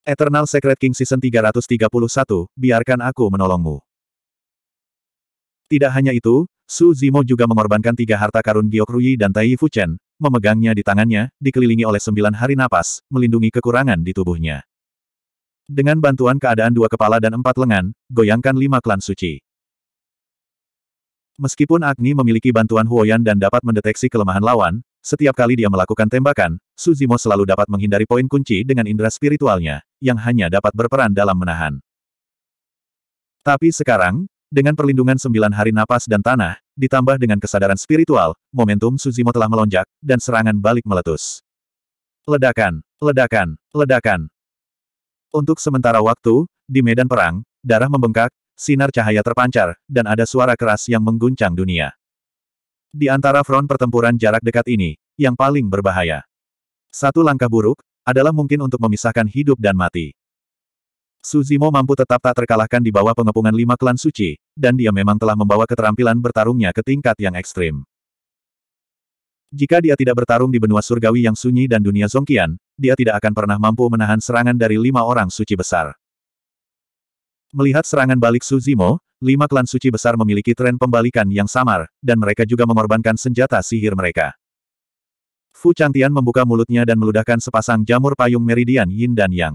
Eternal Secret King Season 331, biarkan aku menolongmu. Tidak hanya itu, Su Zimo juga mengorbankan tiga harta karun Giok Rui dan Tai Fuchen, memegangnya di tangannya, dikelilingi oleh sembilan hari napas, melindungi kekurangan di tubuhnya. Dengan bantuan keadaan dua kepala dan empat lengan, goyangkan lima klan suci. Meskipun Agni memiliki bantuan Huoyan dan dapat mendeteksi kelemahan lawan, setiap kali dia melakukan tembakan, Suzimo selalu dapat menghindari poin kunci dengan indera spiritualnya yang hanya dapat berperan dalam menahan. Tapi sekarang, dengan perlindungan sembilan hari napas dan tanah, ditambah dengan kesadaran spiritual, momentum Suzimo telah melonjak, dan serangan balik meletus. Ledakan, ledakan, ledakan. Untuk sementara waktu, di medan perang, darah membengkak, sinar cahaya terpancar, dan ada suara keras yang mengguncang dunia. Di antara front pertempuran jarak dekat ini, yang paling berbahaya. Satu langkah buruk, adalah mungkin untuk memisahkan hidup dan mati. Suzimo mampu tetap tak terkalahkan di bawah pengepungan lima klan suci, dan dia memang telah membawa keterampilan bertarungnya ke tingkat yang ekstrim. Jika dia tidak bertarung di benua surgawi yang sunyi dan dunia Zongkian, dia tidak akan pernah mampu menahan serangan dari lima orang suci besar. Melihat serangan balik Suzimo, lima klan suci besar memiliki tren pembalikan yang samar, dan mereka juga mengorbankan senjata sihir mereka. Fu Changtian membuka mulutnya dan meludahkan sepasang jamur payung meridian yin dan yang.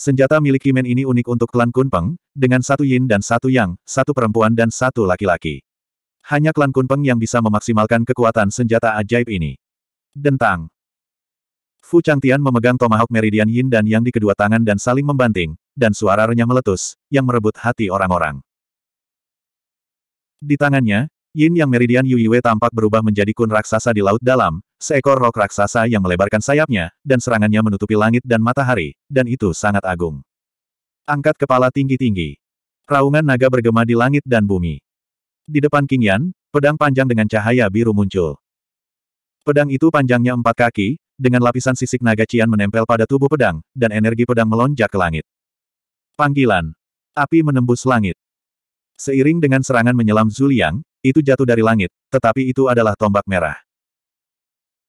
Senjata milik Kimen ini unik untuk klan Kunpeng, dengan satu yin dan satu yang, satu perempuan dan satu laki-laki. Hanya klan Kunpeng yang bisa memaksimalkan kekuatan senjata ajaib ini. Dentang. Fu Changtian memegang tomahawk meridian yin dan yang di kedua tangan dan saling membanting, dan suara renyah meletus, yang merebut hati orang-orang. Di tangannya, Yin yang meridian Yuiwe tampak berubah menjadi kun raksasa di laut dalam, seekor rok raksasa yang melebarkan sayapnya, dan serangannya menutupi langit dan matahari, dan itu sangat agung. Angkat kepala tinggi-tinggi. Raungan naga bergema di langit dan bumi. Di depan King Yan, pedang panjang dengan cahaya biru muncul. Pedang itu panjangnya empat kaki, dengan lapisan sisik naga Cian menempel pada tubuh pedang, dan energi pedang melonjak ke langit. Panggilan. Api menembus langit. Seiring dengan serangan menyelam Zuliang, itu jatuh dari langit, tetapi itu adalah tombak merah.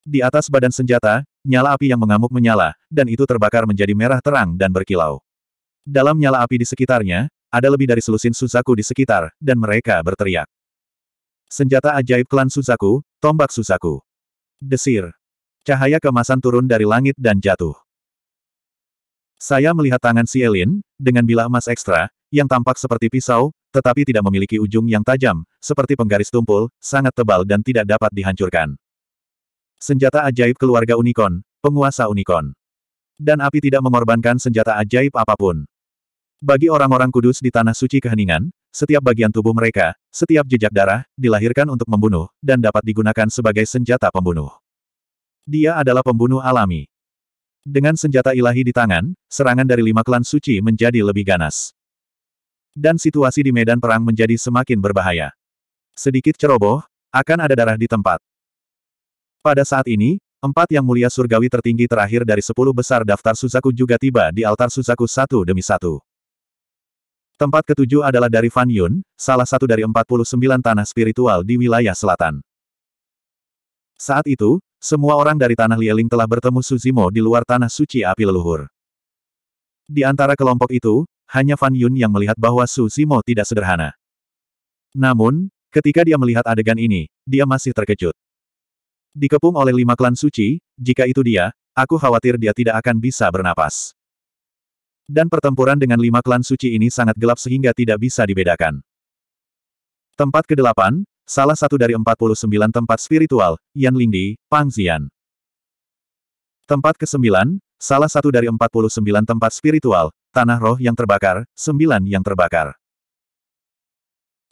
Di atas badan senjata, nyala api yang mengamuk menyala, dan itu terbakar menjadi merah terang dan berkilau. Dalam nyala api di sekitarnya, ada lebih dari selusin Suzaku di sekitar, dan mereka berteriak. Senjata ajaib klan Suzaku, tombak Suzaku. Desir. Cahaya kemasan turun dari langit dan jatuh. Saya melihat tangan si dengan bilah emas ekstra, yang tampak seperti pisau, tetapi tidak memiliki ujung yang tajam, seperti penggaris tumpul, sangat tebal dan tidak dapat dihancurkan. Senjata ajaib keluarga Unicorn, penguasa Unicorn. Dan api tidak mengorbankan senjata ajaib apapun. Bagi orang-orang kudus di Tanah Suci Keheningan, setiap bagian tubuh mereka, setiap jejak darah, dilahirkan untuk membunuh, dan dapat digunakan sebagai senjata pembunuh. Dia adalah pembunuh alami. Dengan senjata ilahi di tangan, serangan dari lima klan suci menjadi lebih ganas. Dan situasi di medan perang menjadi semakin berbahaya. Sedikit ceroboh, akan ada darah di tempat. Pada saat ini, empat yang mulia surgawi tertinggi terakhir dari sepuluh besar daftar Suzaku juga tiba di altar Suzaku satu demi satu. Tempat ketujuh adalah dari Fan Yun, salah satu dari 49 tanah spiritual di wilayah selatan. Saat itu, semua orang dari Tanah Lieling telah bertemu Suzimo di luar Tanah Suci Api Leluhur. Di antara kelompok itu, hanya Fan Yun yang melihat bahwa Su Simo tidak sederhana. Namun, ketika dia melihat adegan ini, dia masih terkejut. Dikepung oleh lima klan suci, jika itu dia, aku khawatir dia tidak akan bisa bernapas. Dan pertempuran dengan lima klan suci ini sangat gelap sehingga tidak bisa dibedakan. Tempat ke-8, salah satu dari 49 tempat spiritual, Yan Lingdi, Pang Zian. Tempat ke-9, Salah satu dari 49 tempat spiritual, tanah roh yang terbakar, sembilan yang terbakar.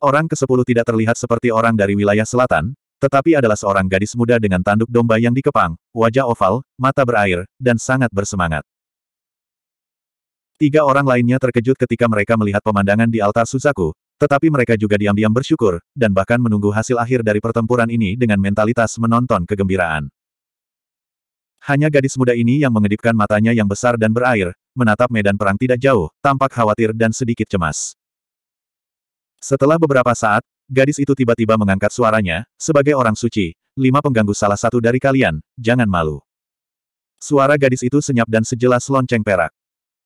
Orang ke sepuluh tidak terlihat seperti orang dari wilayah selatan, tetapi adalah seorang gadis muda dengan tanduk domba yang dikepang, wajah oval, mata berair, dan sangat bersemangat. Tiga orang lainnya terkejut ketika mereka melihat pemandangan di altar Suzaku, tetapi mereka juga diam-diam bersyukur, dan bahkan menunggu hasil akhir dari pertempuran ini dengan mentalitas menonton kegembiraan. Hanya gadis muda ini yang mengedipkan matanya yang besar dan berair, menatap medan perang tidak jauh, tampak khawatir dan sedikit cemas. Setelah beberapa saat, gadis itu tiba-tiba mengangkat suaranya, sebagai orang suci, lima pengganggu salah satu dari kalian, jangan malu. Suara gadis itu senyap dan sejelas lonceng perak.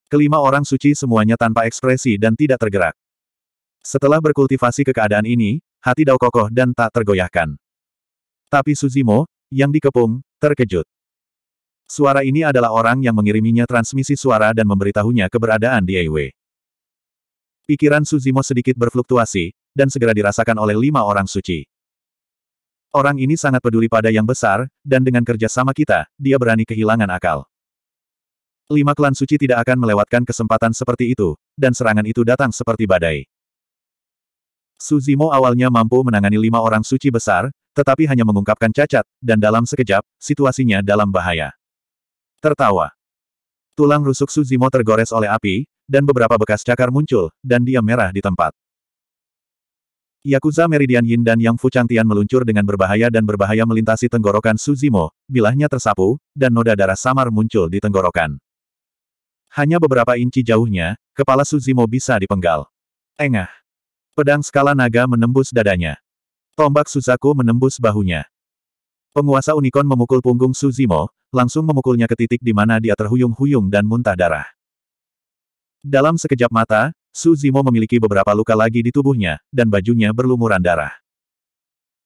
Kelima orang suci semuanya tanpa ekspresi dan tidak tergerak. Setelah berkultivasi ke keadaan ini, hati Dao kokoh dan tak tergoyahkan. Tapi Suzimo, yang dikepung, terkejut. Suara ini adalah orang yang mengiriminya transmisi suara dan memberitahunya keberadaan di Eiwei. Pikiran Suzimo sedikit berfluktuasi, dan segera dirasakan oleh lima orang suci. Orang ini sangat peduli pada yang besar, dan dengan kerja sama kita, dia berani kehilangan akal. Lima klan suci tidak akan melewatkan kesempatan seperti itu, dan serangan itu datang seperti badai. Suzimo awalnya mampu menangani lima orang suci besar, tetapi hanya mengungkapkan cacat, dan dalam sekejap, situasinya dalam bahaya tertawa. Tulang rusuk Suzimo tergores oleh api, dan beberapa bekas cakar muncul, dan dia merah di tempat. Yakuza Meridian Yin dan Yang Fu Changtian meluncur dengan berbahaya dan berbahaya melintasi tenggorokan Suzimo, bilahnya tersapu, dan noda darah samar muncul di tenggorokan. Hanya beberapa inci jauhnya, kepala Suzimo bisa dipenggal. Engah. Pedang skala naga menembus dadanya. Tombak Suzaku menembus bahunya. Penguasa unicorn memukul punggung Suzimo, langsung memukulnya ke titik di mana dia terhuyung-huyung dan muntah darah. Dalam sekejap mata, Suzimo memiliki beberapa luka lagi di tubuhnya, dan bajunya berlumuran darah.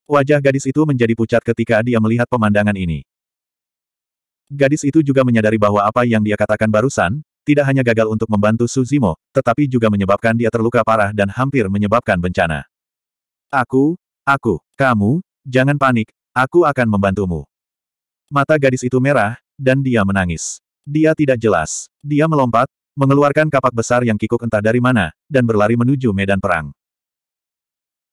Wajah gadis itu menjadi pucat ketika dia melihat pemandangan ini. Gadis itu juga menyadari bahwa apa yang dia katakan barusan, tidak hanya gagal untuk membantu Suzimo, tetapi juga menyebabkan dia terluka parah dan hampir menyebabkan bencana. Aku, aku, kamu, jangan panik, Aku akan membantumu. Mata gadis itu merah, dan dia menangis. Dia tidak jelas. Dia melompat, mengeluarkan kapak besar yang kikuk entah dari mana, dan berlari menuju medan perang.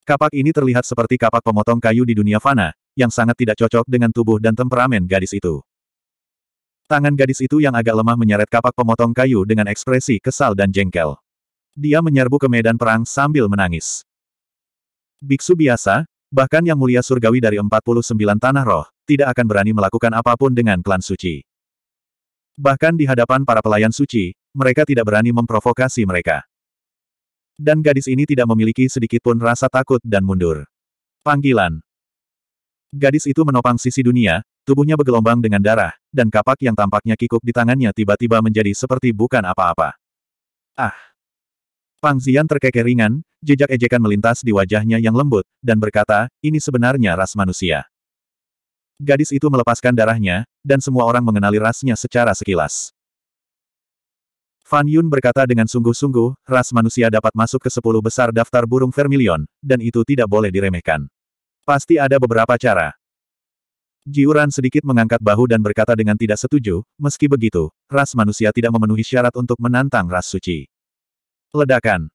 Kapak ini terlihat seperti kapak pemotong kayu di dunia fana, yang sangat tidak cocok dengan tubuh dan temperamen gadis itu. Tangan gadis itu yang agak lemah menyeret kapak pemotong kayu dengan ekspresi kesal dan jengkel. Dia menyerbu ke medan perang sambil menangis. Biksu biasa, Bahkan yang mulia surgawi dari 49 tanah roh, tidak akan berani melakukan apapun dengan klan suci. Bahkan di hadapan para pelayan suci, mereka tidak berani memprovokasi mereka. Dan gadis ini tidak memiliki sedikitpun rasa takut dan mundur. Panggilan. Gadis itu menopang sisi dunia, tubuhnya bergelombang dengan darah, dan kapak yang tampaknya kikuk di tangannya tiba-tiba menjadi seperti bukan apa-apa. Ah! Pangzian terkekeh ringan, Jejak ejekan melintas di wajahnya yang lembut, dan berkata, ini sebenarnya ras manusia. Gadis itu melepaskan darahnya, dan semua orang mengenali rasnya secara sekilas. Fan Yun berkata dengan sungguh-sungguh, ras manusia dapat masuk ke sepuluh besar daftar burung vermilion, dan itu tidak boleh diremehkan. Pasti ada beberapa cara. Jiuran sedikit mengangkat bahu dan berkata dengan tidak setuju, meski begitu, ras manusia tidak memenuhi syarat untuk menantang ras suci. Ledakan.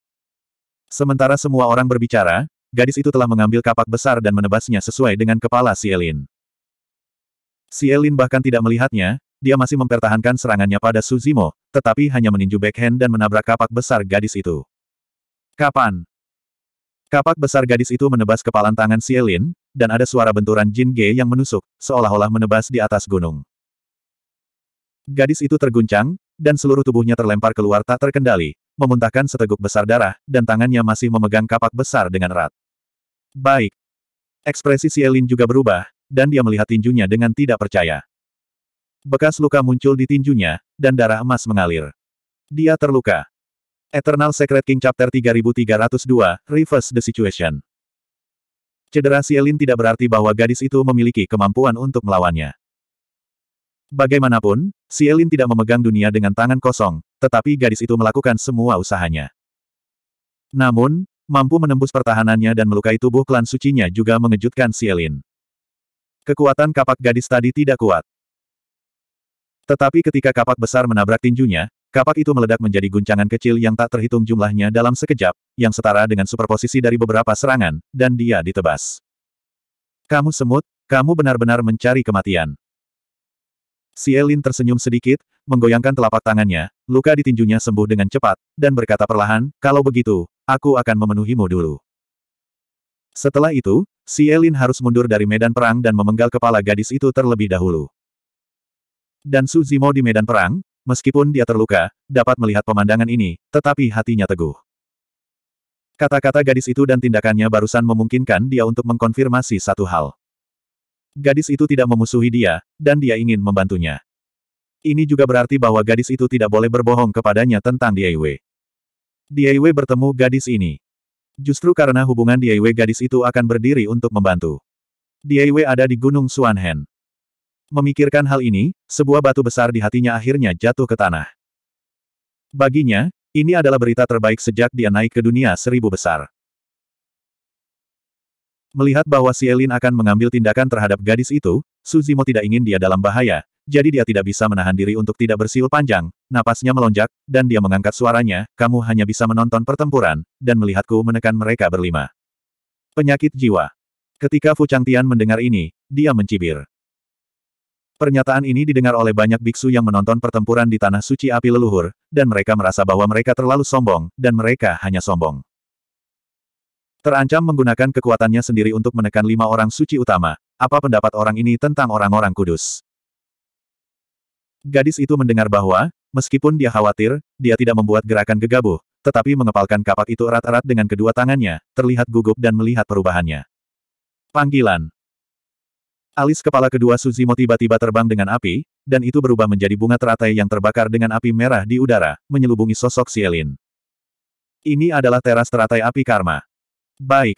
Sementara semua orang berbicara, gadis itu telah mengambil kapak besar dan menebasnya sesuai dengan kepala si Elin. Si Elin bahkan tidak melihatnya, dia masih mempertahankan serangannya pada Suzimo, tetapi hanya meninju backhand dan menabrak kapak besar gadis itu. Kapan? Kapak besar gadis itu menebas kepalan tangan si Elin, dan ada suara benturan Jin Ge yang menusuk, seolah-olah menebas di atas gunung. Gadis itu terguncang, dan seluruh tubuhnya terlempar keluar tak terkendali, memuntahkan seteguk besar darah, dan tangannya masih memegang kapak besar dengan erat. Baik. Ekspresi Sielin juga berubah, dan dia melihat tinjunya dengan tidak percaya. Bekas luka muncul di tinjunya, dan darah emas mengalir. Dia terluka. Eternal Secret King Chapter 3302, Reverse the Situation. Cedera Sielin tidak berarti bahwa gadis itu memiliki kemampuan untuk melawannya. Bagaimanapun, Sielin tidak memegang dunia dengan tangan kosong, tetapi gadis itu melakukan semua usahanya. Namun, mampu menembus pertahanannya dan melukai tubuh klan sucinya juga mengejutkan Sielin. Kekuatan kapak gadis tadi tidak kuat. Tetapi ketika kapak besar menabrak tinjunya, kapak itu meledak menjadi guncangan kecil yang tak terhitung jumlahnya dalam sekejap, yang setara dengan superposisi dari beberapa serangan, dan dia ditebas. Kamu semut, kamu benar-benar mencari kematian. Si Elin tersenyum sedikit, menggoyangkan telapak tangannya, luka ditinjunya sembuh dengan cepat, dan berkata perlahan, kalau begitu, aku akan memenuhimu dulu. Setelah itu, Si Elin harus mundur dari medan perang dan memenggal kepala gadis itu terlebih dahulu. Dan Su Zimo di medan perang, meskipun dia terluka, dapat melihat pemandangan ini, tetapi hatinya teguh. Kata-kata gadis itu dan tindakannya barusan memungkinkan dia untuk mengkonfirmasi satu hal. Gadis itu tidak memusuhi dia, dan dia ingin membantunya. Ini juga berarti bahwa gadis itu tidak boleh berbohong kepadanya tentang Diewe. Diewe bertemu gadis ini. Justru karena hubungan Diewe gadis itu akan berdiri untuk membantu. Diewe ada di Gunung Suanhen. Memikirkan hal ini, sebuah batu besar di hatinya akhirnya jatuh ke tanah. Baginya, ini adalah berita terbaik sejak dia naik ke dunia seribu besar. Melihat bahwa Sielin akan mengambil tindakan terhadap gadis itu, Suzimo tidak ingin dia dalam bahaya, jadi dia tidak bisa menahan diri untuk tidak bersiul panjang, napasnya melonjak, dan dia mengangkat suaranya, kamu hanya bisa menonton pertempuran, dan melihatku menekan mereka berlima. Penyakit jiwa. Ketika Fu Changtian mendengar ini, dia mencibir. Pernyataan ini didengar oleh banyak biksu yang menonton pertempuran di Tanah Suci Api Leluhur, dan mereka merasa bahwa mereka terlalu sombong, dan mereka hanya sombong. Terancam menggunakan kekuatannya sendiri untuk menekan lima orang suci utama. Apa pendapat orang ini tentang orang-orang kudus? Gadis itu mendengar bahwa, meskipun dia khawatir, dia tidak membuat gerakan gegabah, tetapi mengepalkan kapak itu erat-erat dengan kedua tangannya, terlihat gugup dan melihat perubahannya. Panggilan Alis kepala kedua Suzimo tiba-tiba terbang dengan api, dan itu berubah menjadi bunga teratai yang terbakar dengan api merah di udara, menyelubungi sosok Sielin. Ini adalah teras teratai api karma. Baik.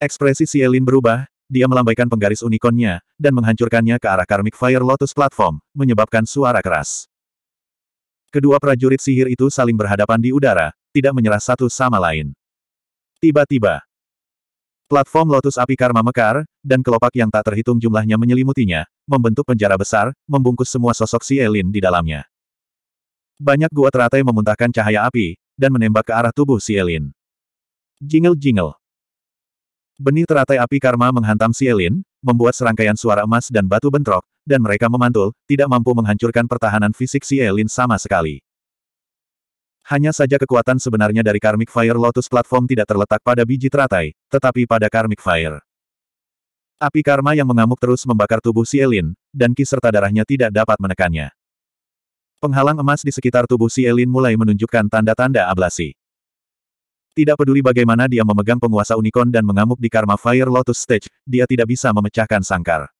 Ekspresi Sielin berubah, dia melambaikan penggaris unikonnya, dan menghancurkannya ke arah Karmic Fire Lotus Platform, menyebabkan suara keras. Kedua prajurit sihir itu saling berhadapan di udara, tidak menyerah satu sama lain. Tiba-tiba, platform Lotus Api Karma mekar, dan kelopak yang tak terhitung jumlahnya menyelimutinya, membentuk penjara besar, membungkus semua sosok Sielin di dalamnya. Banyak gua teratai memuntahkan cahaya api, dan menembak ke arah tubuh Sielin. Jingle-jingle. Benih teratai api karma menghantam si Sielin, membuat serangkaian suara emas dan batu bentrok, dan mereka memantul, tidak mampu menghancurkan pertahanan fisik si Sielin sama sekali. Hanya saja kekuatan sebenarnya dari Karmic Fire Lotus Platform tidak terletak pada biji teratai, tetapi pada Karmic Fire. Api karma yang mengamuk terus membakar tubuh si Sielin, dan ki serta darahnya tidak dapat menekannya. Penghalang emas di sekitar tubuh si Sielin mulai menunjukkan tanda-tanda ablasi. Tidak peduli bagaimana dia memegang penguasa unicorn dan mengamuk di Karma Fire Lotus Stage, dia tidak bisa memecahkan sangkar.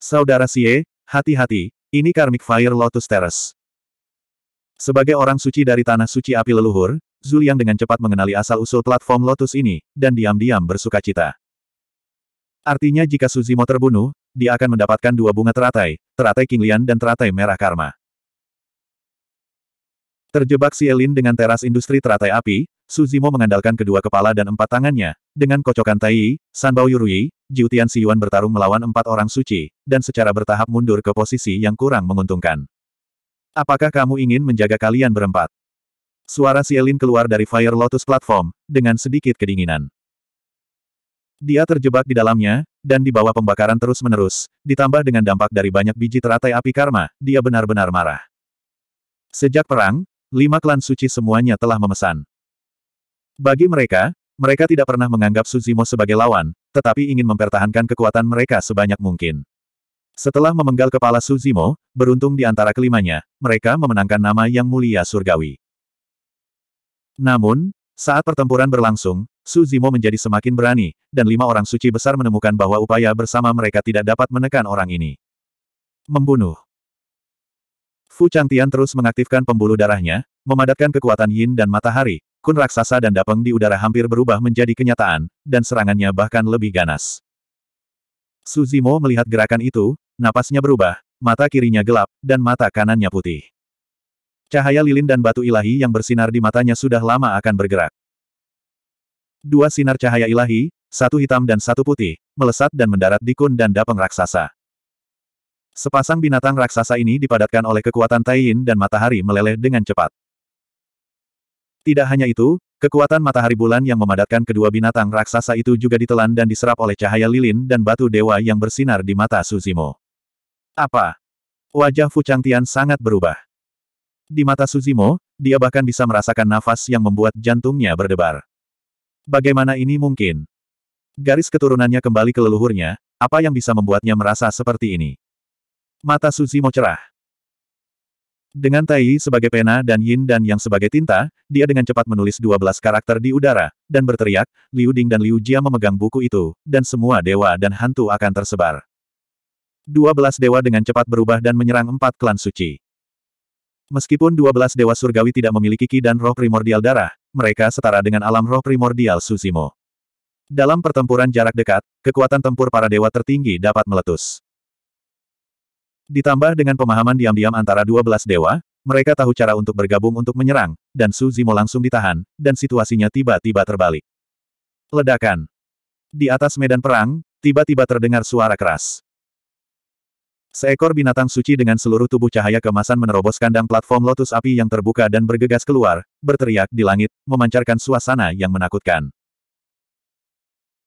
Saudara Sie, hati-hati, ini Karmic Fire Lotus Terrace. Sebagai orang suci dari Tanah Suci Api Leluhur, Zuliang dengan cepat mengenali asal-usul platform Lotus ini, dan diam-diam bersuka cita. Artinya jika Suzimo terbunuh, dia akan mendapatkan dua bunga teratai, teratai Kinglian dan teratai merah karma. Terjebak Sielin dengan teras industri teratai api, Suzimo mengandalkan kedua kepala dan empat tangannya. Dengan kocokan Tai, Sanbao Yurui, Jiutian Siyuan bertarung melawan empat orang suci, dan secara bertahap mundur ke posisi yang kurang menguntungkan. Apakah kamu ingin menjaga kalian berempat? Suara Sielin keluar dari Fire Lotus Platform, dengan sedikit kedinginan. Dia terjebak di dalamnya, dan di bawah pembakaran terus-menerus, ditambah dengan dampak dari banyak biji teratai api karma, dia benar-benar marah. Sejak perang, lima klan suci semuanya telah memesan. Bagi mereka, mereka tidak pernah menganggap Suzimo sebagai lawan, tetapi ingin mempertahankan kekuatan mereka sebanyak mungkin. Setelah memenggal kepala Suzimo, beruntung di antara kelimanya, mereka memenangkan nama yang mulia surgawi. Namun, saat pertempuran berlangsung, Suzimo menjadi semakin berani, dan lima orang suci besar menemukan bahwa upaya bersama mereka tidak dapat menekan orang ini. Membunuh Fu Changtian terus mengaktifkan pembuluh darahnya, memadatkan kekuatan yin dan matahari, kun raksasa dan dapeng di udara hampir berubah menjadi kenyataan, dan serangannya bahkan lebih ganas. Su Zimo melihat gerakan itu, napasnya berubah, mata kirinya gelap, dan mata kanannya putih. Cahaya lilin dan batu ilahi yang bersinar di matanya sudah lama akan bergerak. Dua sinar cahaya ilahi, satu hitam dan satu putih, melesat dan mendarat di kun dan dapeng raksasa. Sepasang binatang raksasa ini dipadatkan oleh kekuatan Taiyin dan matahari meleleh dengan cepat. Tidak hanya itu, kekuatan matahari bulan yang memadatkan kedua binatang raksasa itu juga ditelan dan diserap oleh cahaya lilin dan batu dewa yang bersinar di mata Suzimo. Apa? Wajah Fu Changtian sangat berubah. Di mata Suzimo, dia bahkan bisa merasakan nafas yang membuat jantungnya berdebar. Bagaimana ini mungkin? Garis keturunannya kembali ke leluhurnya, apa yang bisa membuatnya merasa seperti ini? Mata Suzimo cerah. Dengan Tai sebagai pena dan Yin dan Yang sebagai tinta, dia dengan cepat menulis 12 karakter di udara, dan berteriak, Liu Ding dan Liu Jia memegang buku itu, dan semua dewa dan hantu akan tersebar. 12 dewa dengan cepat berubah dan menyerang empat klan suci. Meskipun 12 dewa surgawi tidak memiliki ki dan roh primordial darah, mereka setara dengan alam roh primordial Suzimo. Dalam pertempuran jarak dekat, kekuatan tempur para dewa tertinggi dapat meletus. Ditambah dengan pemahaman diam-diam antara 12 dewa, mereka tahu cara untuk bergabung untuk menyerang, dan Su Zimo langsung ditahan, dan situasinya tiba-tiba terbalik. Ledakan. Di atas medan perang, tiba-tiba terdengar suara keras. Seekor binatang suci dengan seluruh tubuh cahaya kemasan menerobos kandang platform lotus api yang terbuka dan bergegas keluar, berteriak di langit, memancarkan suasana yang menakutkan.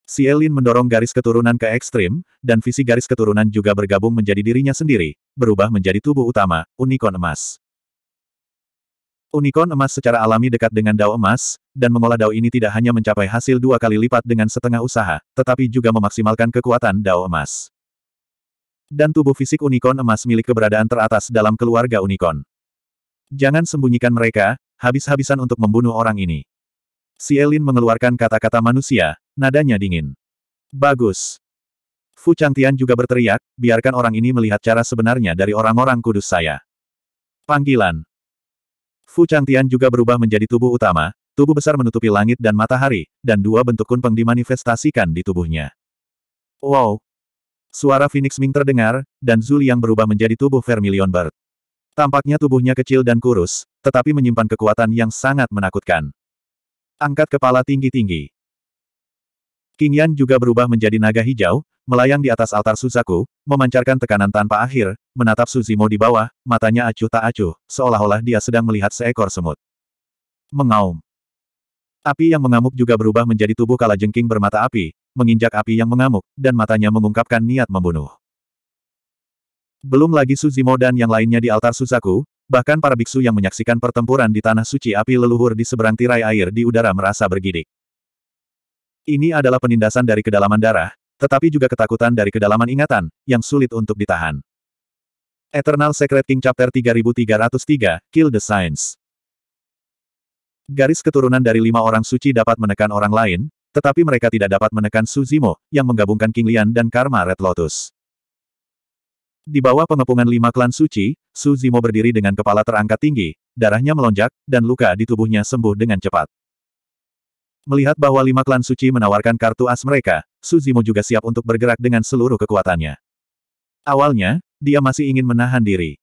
Sielin mendorong garis keturunan ke ekstrim, dan visi garis keturunan juga bergabung menjadi dirinya sendiri, berubah menjadi tubuh utama, unicorn emas. Unicorn emas secara alami dekat dengan dao emas, dan mengolah dao ini tidak hanya mencapai hasil dua kali lipat dengan setengah usaha, tetapi juga memaksimalkan kekuatan dao emas. Dan tubuh fisik unicorn emas milik keberadaan teratas dalam keluarga unicorn. Jangan sembunyikan mereka, habis-habisan untuk membunuh orang ini. Si Elin mengeluarkan kata-kata manusia, Nadanya dingin. Bagus. Fu Changtian juga berteriak, biarkan orang ini melihat cara sebenarnya dari orang-orang kudus saya. Panggilan. Fu Changtian juga berubah menjadi tubuh utama, tubuh besar menutupi langit dan matahari, dan dua bentuk kunpeng dimanifestasikan di tubuhnya. Wow! Suara Phoenix Ming terdengar, dan Zul yang berubah menjadi tubuh Vermilion Bird. Tampaknya tubuhnya kecil dan kurus, tetapi menyimpan kekuatan yang sangat menakutkan. Angkat kepala tinggi-tinggi. King Yan juga berubah menjadi naga hijau, melayang di atas altar Suzaku, memancarkan tekanan tanpa akhir, menatap Suzimo di bawah, matanya acuh tak acuh, seolah-olah dia sedang melihat seekor semut. Mengaum. Api yang mengamuk juga berubah menjadi tubuh kala jengking bermata api, menginjak api yang mengamuk, dan matanya mengungkapkan niat membunuh. Belum lagi Suzimo dan yang lainnya di altar Suzaku, bahkan para biksu yang menyaksikan pertempuran di Tanah Suci Api Leluhur di seberang tirai air di udara merasa bergidik. Ini adalah penindasan dari kedalaman darah, tetapi juga ketakutan dari kedalaman ingatan, yang sulit untuk ditahan. Eternal Secret King Chapter 3303, Kill the Science Garis keturunan dari lima orang suci dapat menekan orang lain, tetapi mereka tidak dapat menekan Suzimo, yang menggabungkan King Lian dan Karma Red Lotus. Di bawah pengepungan lima klan suci, Suzimo berdiri dengan kepala terangkat tinggi, darahnya melonjak, dan luka di tubuhnya sembuh dengan cepat. Melihat bahwa lima klan suci menawarkan kartu as mereka, Suzimo juga siap untuk bergerak dengan seluruh kekuatannya. Awalnya, dia masih ingin menahan diri.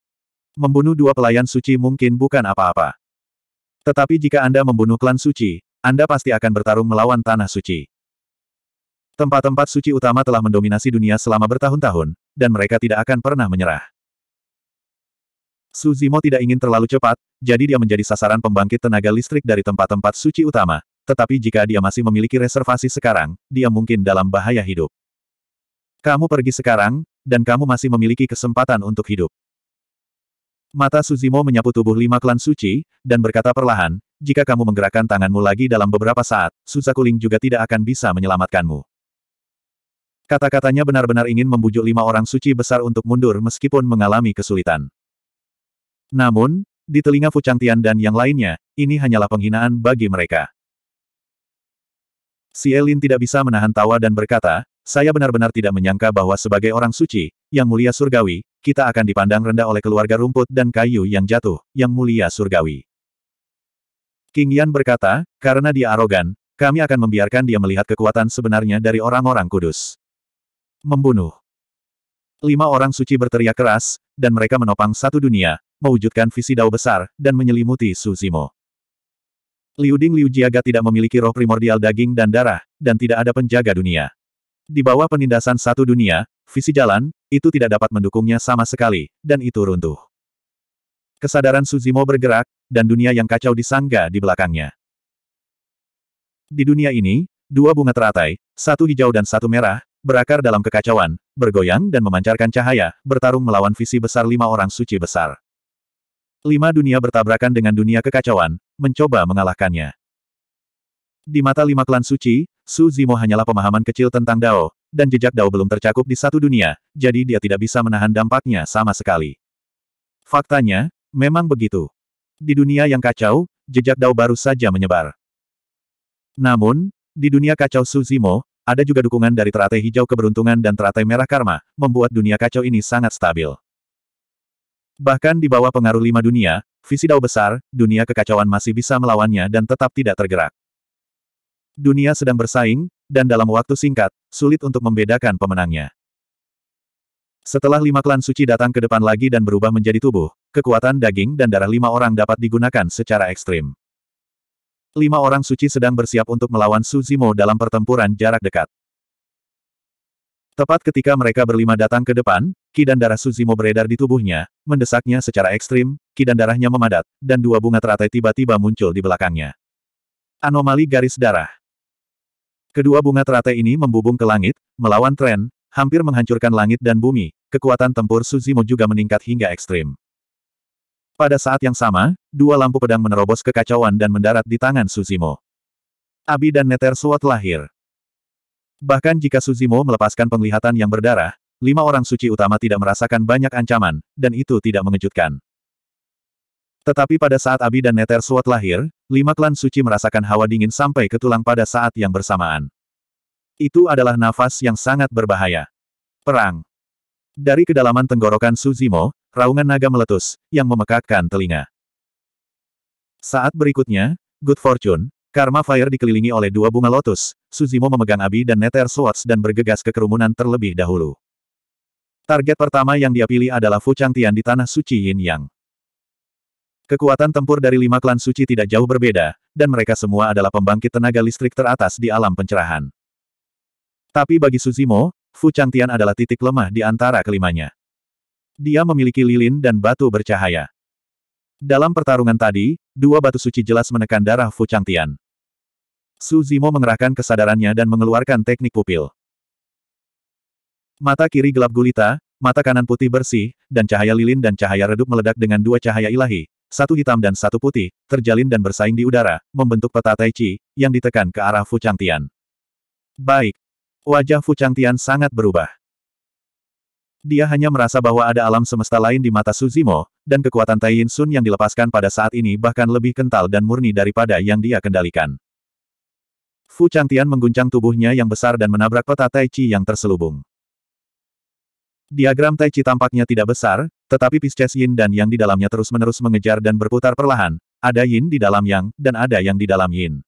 Membunuh dua pelayan suci mungkin bukan apa-apa. Tetapi jika Anda membunuh klan suci, Anda pasti akan bertarung melawan tanah suci. Tempat-tempat suci utama telah mendominasi dunia selama bertahun-tahun, dan mereka tidak akan pernah menyerah. Suzimo tidak ingin terlalu cepat, jadi dia menjadi sasaran pembangkit tenaga listrik dari tempat-tempat suci utama, tetapi jika dia masih memiliki reservasi sekarang, dia mungkin dalam bahaya hidup. Kamu pergi sekarang, dan kamu masih memiliki kesempatan untuk hidup. Mata Suzimo menyapu tubuh lima klan suci, dan berkata perlahan, jika kamu menggerakkan tanganmu lagi dalam beberapa saat, Suzakuling juga tidak akan bisa menyelamatkanmu. Kata-katanya benar-benar ingin membujuk lima orang suci besar untuk mundur meskipun mengalami kesulitan. Namun, di telinga Fu Changtian dan yang lainnya, ini hanyalah penghinaan bagi mereka. Si Elin tidak bisa menahan tawa dan berkata, saya benar-benar tidak menyangka bahwa sebagai orang suci, yang mulia surgawi, kita akan dipandang rendah oleh keluarga rumput dan kayu yang jatuh, yang mulia surgawi. King Yan berkata, karena dia arogan, kami akan membiarkan dia melihat kekuatan sebenarnya dari orang-orang kudus. Membunuh. Lima orang suci berteriak keras, dan mereka menopang satu dunia, mewujudkan visi dao besar, dan menyelimuti Suzimo. Liu Ding Liu Jiaga tidak memiliki roh primordial daging dan darah, dan tidak ada penjaga dunia. Di bawah penindasan satu dunia, visi jalan, itu tidak dapat mendukungnya sama sekali, dan itu runtuh. Kesadaran Suzimo bergerak, dan dunia yang kacau disangga di belakangnya. Di dunia ini, dua bunga teratai, satu hijau dan satu merah, berakar dalam kekacauan, bergoyang dan memancarkan cahaya, bertarung melawan visi besar lima orang suci besar. Lima dunia bertabrakan dengan dunia kekacauan, mencoba mengalahkannya. Di mata lima klan suci, Su Zimo hanyalah pemahaman kecil tentang Dao, dan jejak Dao belum tercakup di satu dunia, jadi dia tidak bisa menahan dampaknya sama sekali. Faktanya, memang begitu. Di dunia yang kacau, jejak Dao baru saja menyebar. Namun, di dunia kacau Su Zimo, ada juga dukungan dari teratai hijau keberuntungan dan teratai merah karma, membuat dunia kacau ini sangat stabil. Bahkan di bawah pengaruh lima dunia, visi Dao besar, dunia kekacauan masih bisa melawannya dan tetap tidak tergerak. Dunia sedang bersaing, dan dalam waktu singkat, sulit untuk membedakan pemenangnya. Setelah lima klan suci datang ke depan lagi dan berubah menjadi tubuh, kekuatan daging dan darah lima orang dapat digunakan secara ekstrim. Lima orang suci sedang bersiap untuk melawan Suzimo dalam pertempuran jarak dekat. Tepat ketika mereka berlima datang ke depan, ki dan darah Suzimo beredar di tubuhnya, mendesaknya secara ekstrim, ki dan darahnya memadat, dan dua bunga teratai tiba-tiba muncul di belakangnya. Anomali garis darah Kedua bunga teratai ini membubung ke langit, melawan tren, hampir menghancurkan langit dan bumi, kekuatan tempur Suzimo juga meningkat hingga ekstrim. Pada saat yang sama, dua lampu pedang menerobos kekacauan dan mendarat di tangan Suzimo. Abi dan Neter Suat lahir. Bahkan jika Suzimo melepaskan penglihatan yang berdarah, lima orang suci utama tidak merasakan banyak ancaman, dan itu tidak mengejutkan. Tetapi pada saat Abi dan Neter Suot lahir, lima klan suci merasakan hawa dingin sampai ke tulang pada saat yang bersamaan. Itu adalah nafas yang sangat berbahaya. Perang. Dari kedalaman tenggorokan Suzimo, raungan naga meletus, yang memekakkan telinga. Saat berikutnya, Good Fortune, Karma Fire dikelilingi oleh dua bunga lotus, Suzimo memegang Abi dan neter Swords dan bergegas ke kerumunan terlebih dahulu. Target pertama yang dia pilih adalah Fu Changtian di Tanah Suci Yin Yang. Kekuatan tempur dari lima klan suci tidak jauh berbeda, dan mereka semua adalah pembangkit tenaga listrik teratas di alam pencerahan. Tapi bagi Suzimo, Fu Changtian adalah titik lemah di antara kelimanya. Dia memiliki lilin dan batu bercahaya. Dalam pertarungan tadi, dua batu suci jelas menekan darah Fu Changtian. Su Zimo mengerahkan kesadarannya dan mengeluarkan teknik pupil. Mata kiri gelap gulita, mata kanan putih bersih, dan cahaya lilin dan cahaya redup meledak dengan dua cahaya ilahi, satu hitam dan satu putih, terjalin dan bersaing di udara, membentuk peta Tai Chi, yang ditekan ke arah Fu Changtian. Baik. Wajah Fu Changtian sangat berubah. Dia hanya merasa bahwa ada alam semesta lain di mata Suzimo, dan kekuatan Tai Yin Sun yang dilepaskan pada saat ini bahkan lebih kental dan murni daripada yang dia kendalikan. Fu Changtian mengguncang tubuhnya yang besar dan menabrak peta Tai Chi yang terselubung. Diagram Tai Chi tampaknya tidak besar, tetapi Pisces Yin dan Yang di dalamnya terus-menerus mengejar dan berputar perlahan, ada Yin di dalam Yang, dan ada Yang di dalam Yin.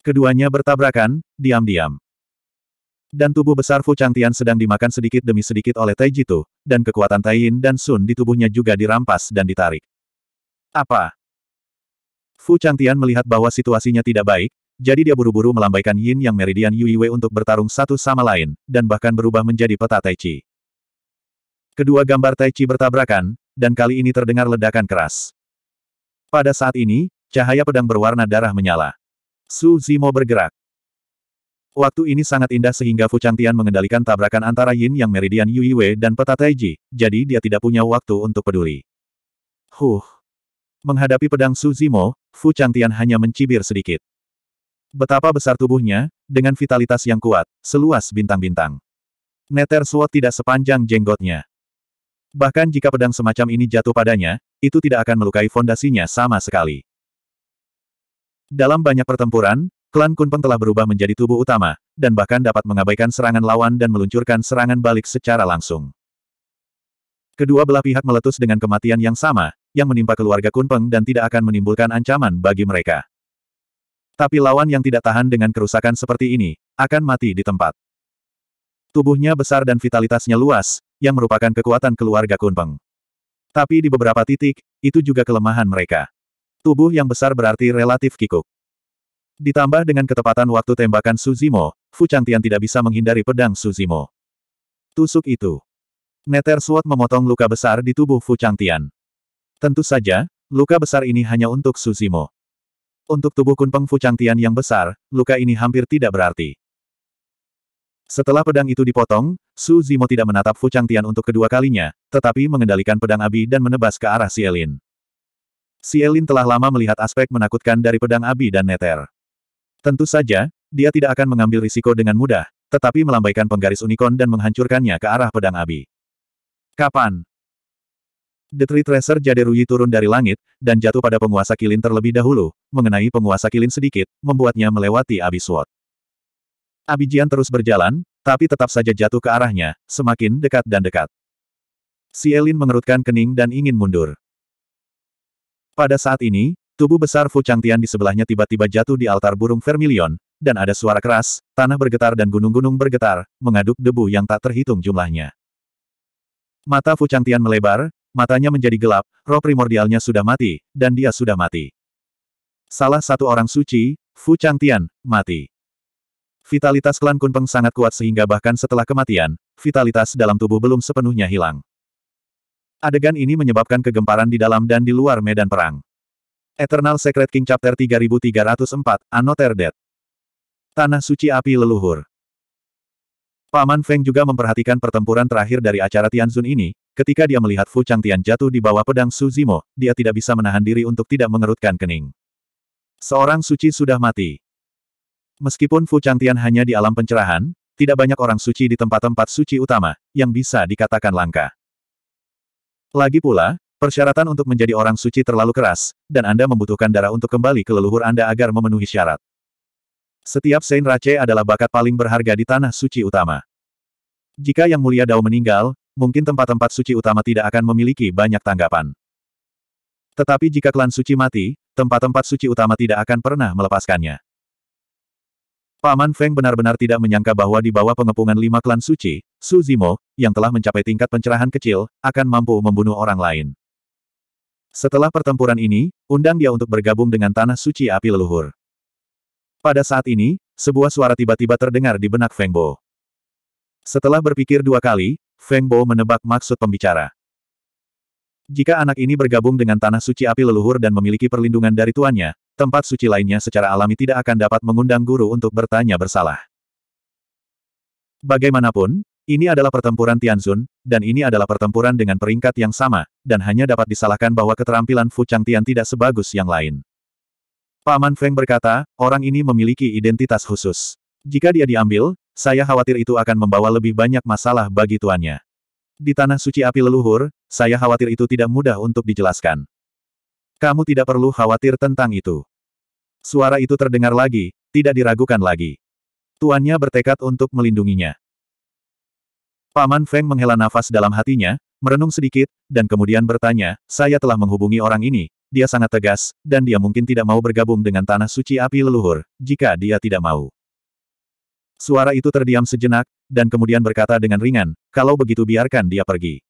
Keduanya bertabrakan, diam-diam. Dan tubuh besar Fu Changtian sedang dimakan sedikit demi sedikit oleh Tai Jitu, dan kekuatan Tai Yin dan Sun di tubuhnya juga dirampas dan ditarik. Apa? Fu Changtian melihat bahwa situasinya tidak baik, jadi dia buru-buru melambaikan Yin yang Meridian Yui Wei untuk bertarung satu sama lain, dan bahkan berubah menjadi peta Tai Chi. Kedua gambar Tai Chi bertabrakan, dan kali ini terdengar ledakan keras. Pada saat ini, cahaya pedang berwarna darah menyala. Su Zimo bergerak. Waktu ini sangat indah sehingga Fu Changtian mengendalikan tabrakan antara Yin Yang Meridian Yu Wei dan peta Taiji, jadi dia tidak punya waktu untuk peduli. Huh. Menghadapi pedang Su Zimo, Fu Changtian hanya mencibir sedikit. Betapa besar tubuhnya, dengan vitalitas yang kuat, seluas bintang-bintang. Neter suot tidak sepanjang jenggotnya. Bahkan jika pedang semacam ini jatuh padanya, itu tidak akan melukai fondasinya sama sekali. Dalam banyak pertempuran, Klan Kunpeng telah berubah menjadi tubuh utama, dan bahkan dapat mengabaikan serangan lawan dan meluncurkan serangan balik secara langsung. Kedua belah pihak meletus dengan kematian yang sama, yang menimpa keluarga Kunpeng dan tidak akan menimbulkan ancaman bagi mereka. Tapi lawan yang tidak tahan dengan kerusakan seperti ini, akan mati di tempat. Tubuhnya besar dan vitalitasnya luas, yang merupakan kekuatan keluarga Kunpeng. Tapi di beberapa titik, itu juga kelemahan mereka. Tubuh yang besar berarti relatif kikuk. Ditambah dengan ketepatan waktu tembakan Suzimo, Fu Changtian tidak bisa menghindari pedang Suzimo. Tusuk itu. Neter Sword memotong luka besar di tubuh Fu Changtian. Tentu saja, luka besar ini hanya untuk Suzimo. Untuk tubuh Kunpeng Fu Changtian yang besar, luka ini hampir tidak berarti. Setelah pedang itu dipotong, Su Zimo tidak menatap Fu Changtian untuk kedua kalinya, tetapi mengendalikan pedang abi dan menebas ke arah Sielin. Sielin telah lama melihat aspek menakutkan dari pedang abi dan Neter. Tentu saja, dia tidak akan mengambil risiko dengan mudah, tetapi melambaikan penggaris unicorn dan menghancurkannya ke arah pedang api. Kapan? The Tree Tracer Jaderuyi turun dari langit, dan jatuh pada penguasa kilin terlebih dahulu, mengenai penguasa kilin sedikit, membuatnya melewati abis Sword. Abijian terus berjalan, tapi tetap saja jatuh ke arahnya, semakin dekat dan dekat. Si Elin mengerutkan kening dan ingin mundur. Pada saat ini, Tubuh besar Fu Changtian di sebelahnya tiba-tiba jatuh di altar burung vermilion, dan ada suara keras, tanah bergetar dan gunung-gunung bergetar, mengaduk debu yang tak terhitung jumlahnya. Mata Fu Changtian melebar, matanya menjadi gelap, roh primordialnya sudah mati, dan dia sudah mati. Salah satu orang suci, Fu Changtian, mati. Vitalitas klan Kunpeng sangat kuat sehingga bahkan setelah kematian, vitalitas dalam tubuh belum sepenuhnya hilang. Adegan ini menyebabkan kegemparan di dalam dan di luar medan perang. Eternal Secret King Chapter 3304, Another Dead. Tanah Suci Api Leluhur. Paman Feng juga memperhatikan pertempuran terakhir dari acara Tianzun ini, ketika dia melihat Fu Changtian jatuh di bawah pedang Su Zimo, dia tidak bisa menahan diri untuk tidak mengerutkan kening. Seorang suci sudah mati. Meskipun Fu Changtian hanya di alam pencerahan, tidak banyak orang suci di tempat-tempat suci utama, yang bisa dikatakan langka. Lagi pula, Persyaratan untuk menjadi orang suci terlalu keras, dan Anda membutuhkan darah untuk kembali ke leluhur Anda agar memenuhi syarat. Setiap Saint Rache adalah bakat paling berharga di tanah suci utama. Jika Yang Mulia Dao meninggal, mungkin tempat-tempat suci utama tidak akan memiliki banyak tanggapan. Tetapi jika klan suci mati, tempat-tempat suci utama tidak akan pernah melepaskannya. Paman Feng benar-benar tidak menyangka bahwa di bawah pengepungan lima klan suci, Su Zimo, yang telah mencapai tingkat pencerahan kecil, akan mampu membunuh orang lain. Setelah pertempuran ini, undang dia untuk bergabung dengan Tanah Suci Api Leluhur. Pada saat ini, sebuah suara tiba-tiba terdengar di benak Feng Bo. Setelah berpikir dua kali, Feng Bo menebak maksud pembicara. Jika anak ini bergabung dengan Tanah Suci Api Leluhur dan memiliki perlindungan dari tuannya, tempat suci lainnya secara alami tidak akan dapat mengundang guru untuk bertanya bersalah. Bagaimanapun, ini adalah pertempuran Tianzun, dan ini adalah pertempuran dengan peringkat yang sama, dan hanya dapat disalahkan bahwa keterampilan Fu Changtian tidak sebagus yang lain. Paman Feng berkata, orang ini memiliki identitas khusus. Jika dia diambil, saya khawatir itu akan membawa lebih banyak masalah bagi tuannya. Di tanah suci api leluhur, saya khawatir itu tidak mudah untuk dijelaskan. Kamu tidak perlu khawatir tentang itu. Suara itu terdengar lagi, tidak diragukan lagi. Tuannya bertekad untuk melindunginya. Paman Feng menghela nafas dalam hatinya, merenung sedikit, dan kemudian bertanya, saya telah menghubungi orang ini, dia sangat tegas, dan dia mungkin tidak mau bergabung dengan tanah suci api leluhur, jika dia tidak mau. Suara itu terdiam sejenak, dan kemudian berkata dengan ringan, kalau begitu biarkan dia pergi.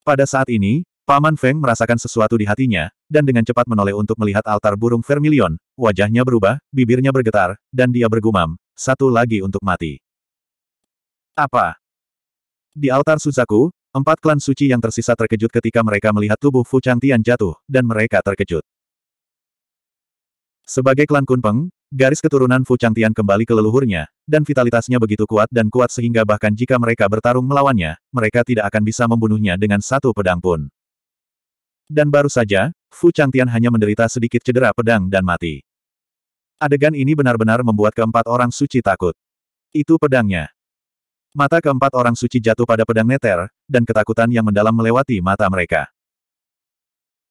Pada saat ini, Paman Feng merasakan sesuatu di hatinya, dan dengan cepat menoleh untuk melihat altar burung vermilion, wajahnya berubah, bibirnya bergetar, dan dia bergumam, satu lagi untuk mati. Apa? Di altar Suzaku, empat klan suci yang tersisa terkejut ketika mereka melihat tubuh Fu Changtian jatuh, dan mereka terkejut. Sebagai klan Kunpeng, garis keturunan Fu Changtian kembali ke leluhurnya, dan vitalitasnya begitu kuat dan kuat sehingga bahkan jika mereka bertarung melawannya, mereka tidak akan bisa membunuhnya dengan satu pedang pun. Dan baru saja, Fu Changtian hanya menderita sedikit cedera pedang dan mati. Adegan ini benar-benar membuat keempat orang suci takut. Itu pedangnya. Mata keempat orang suci jatuh pada pedang neter, dan ketakutan yang mendalam melewati mata mereka.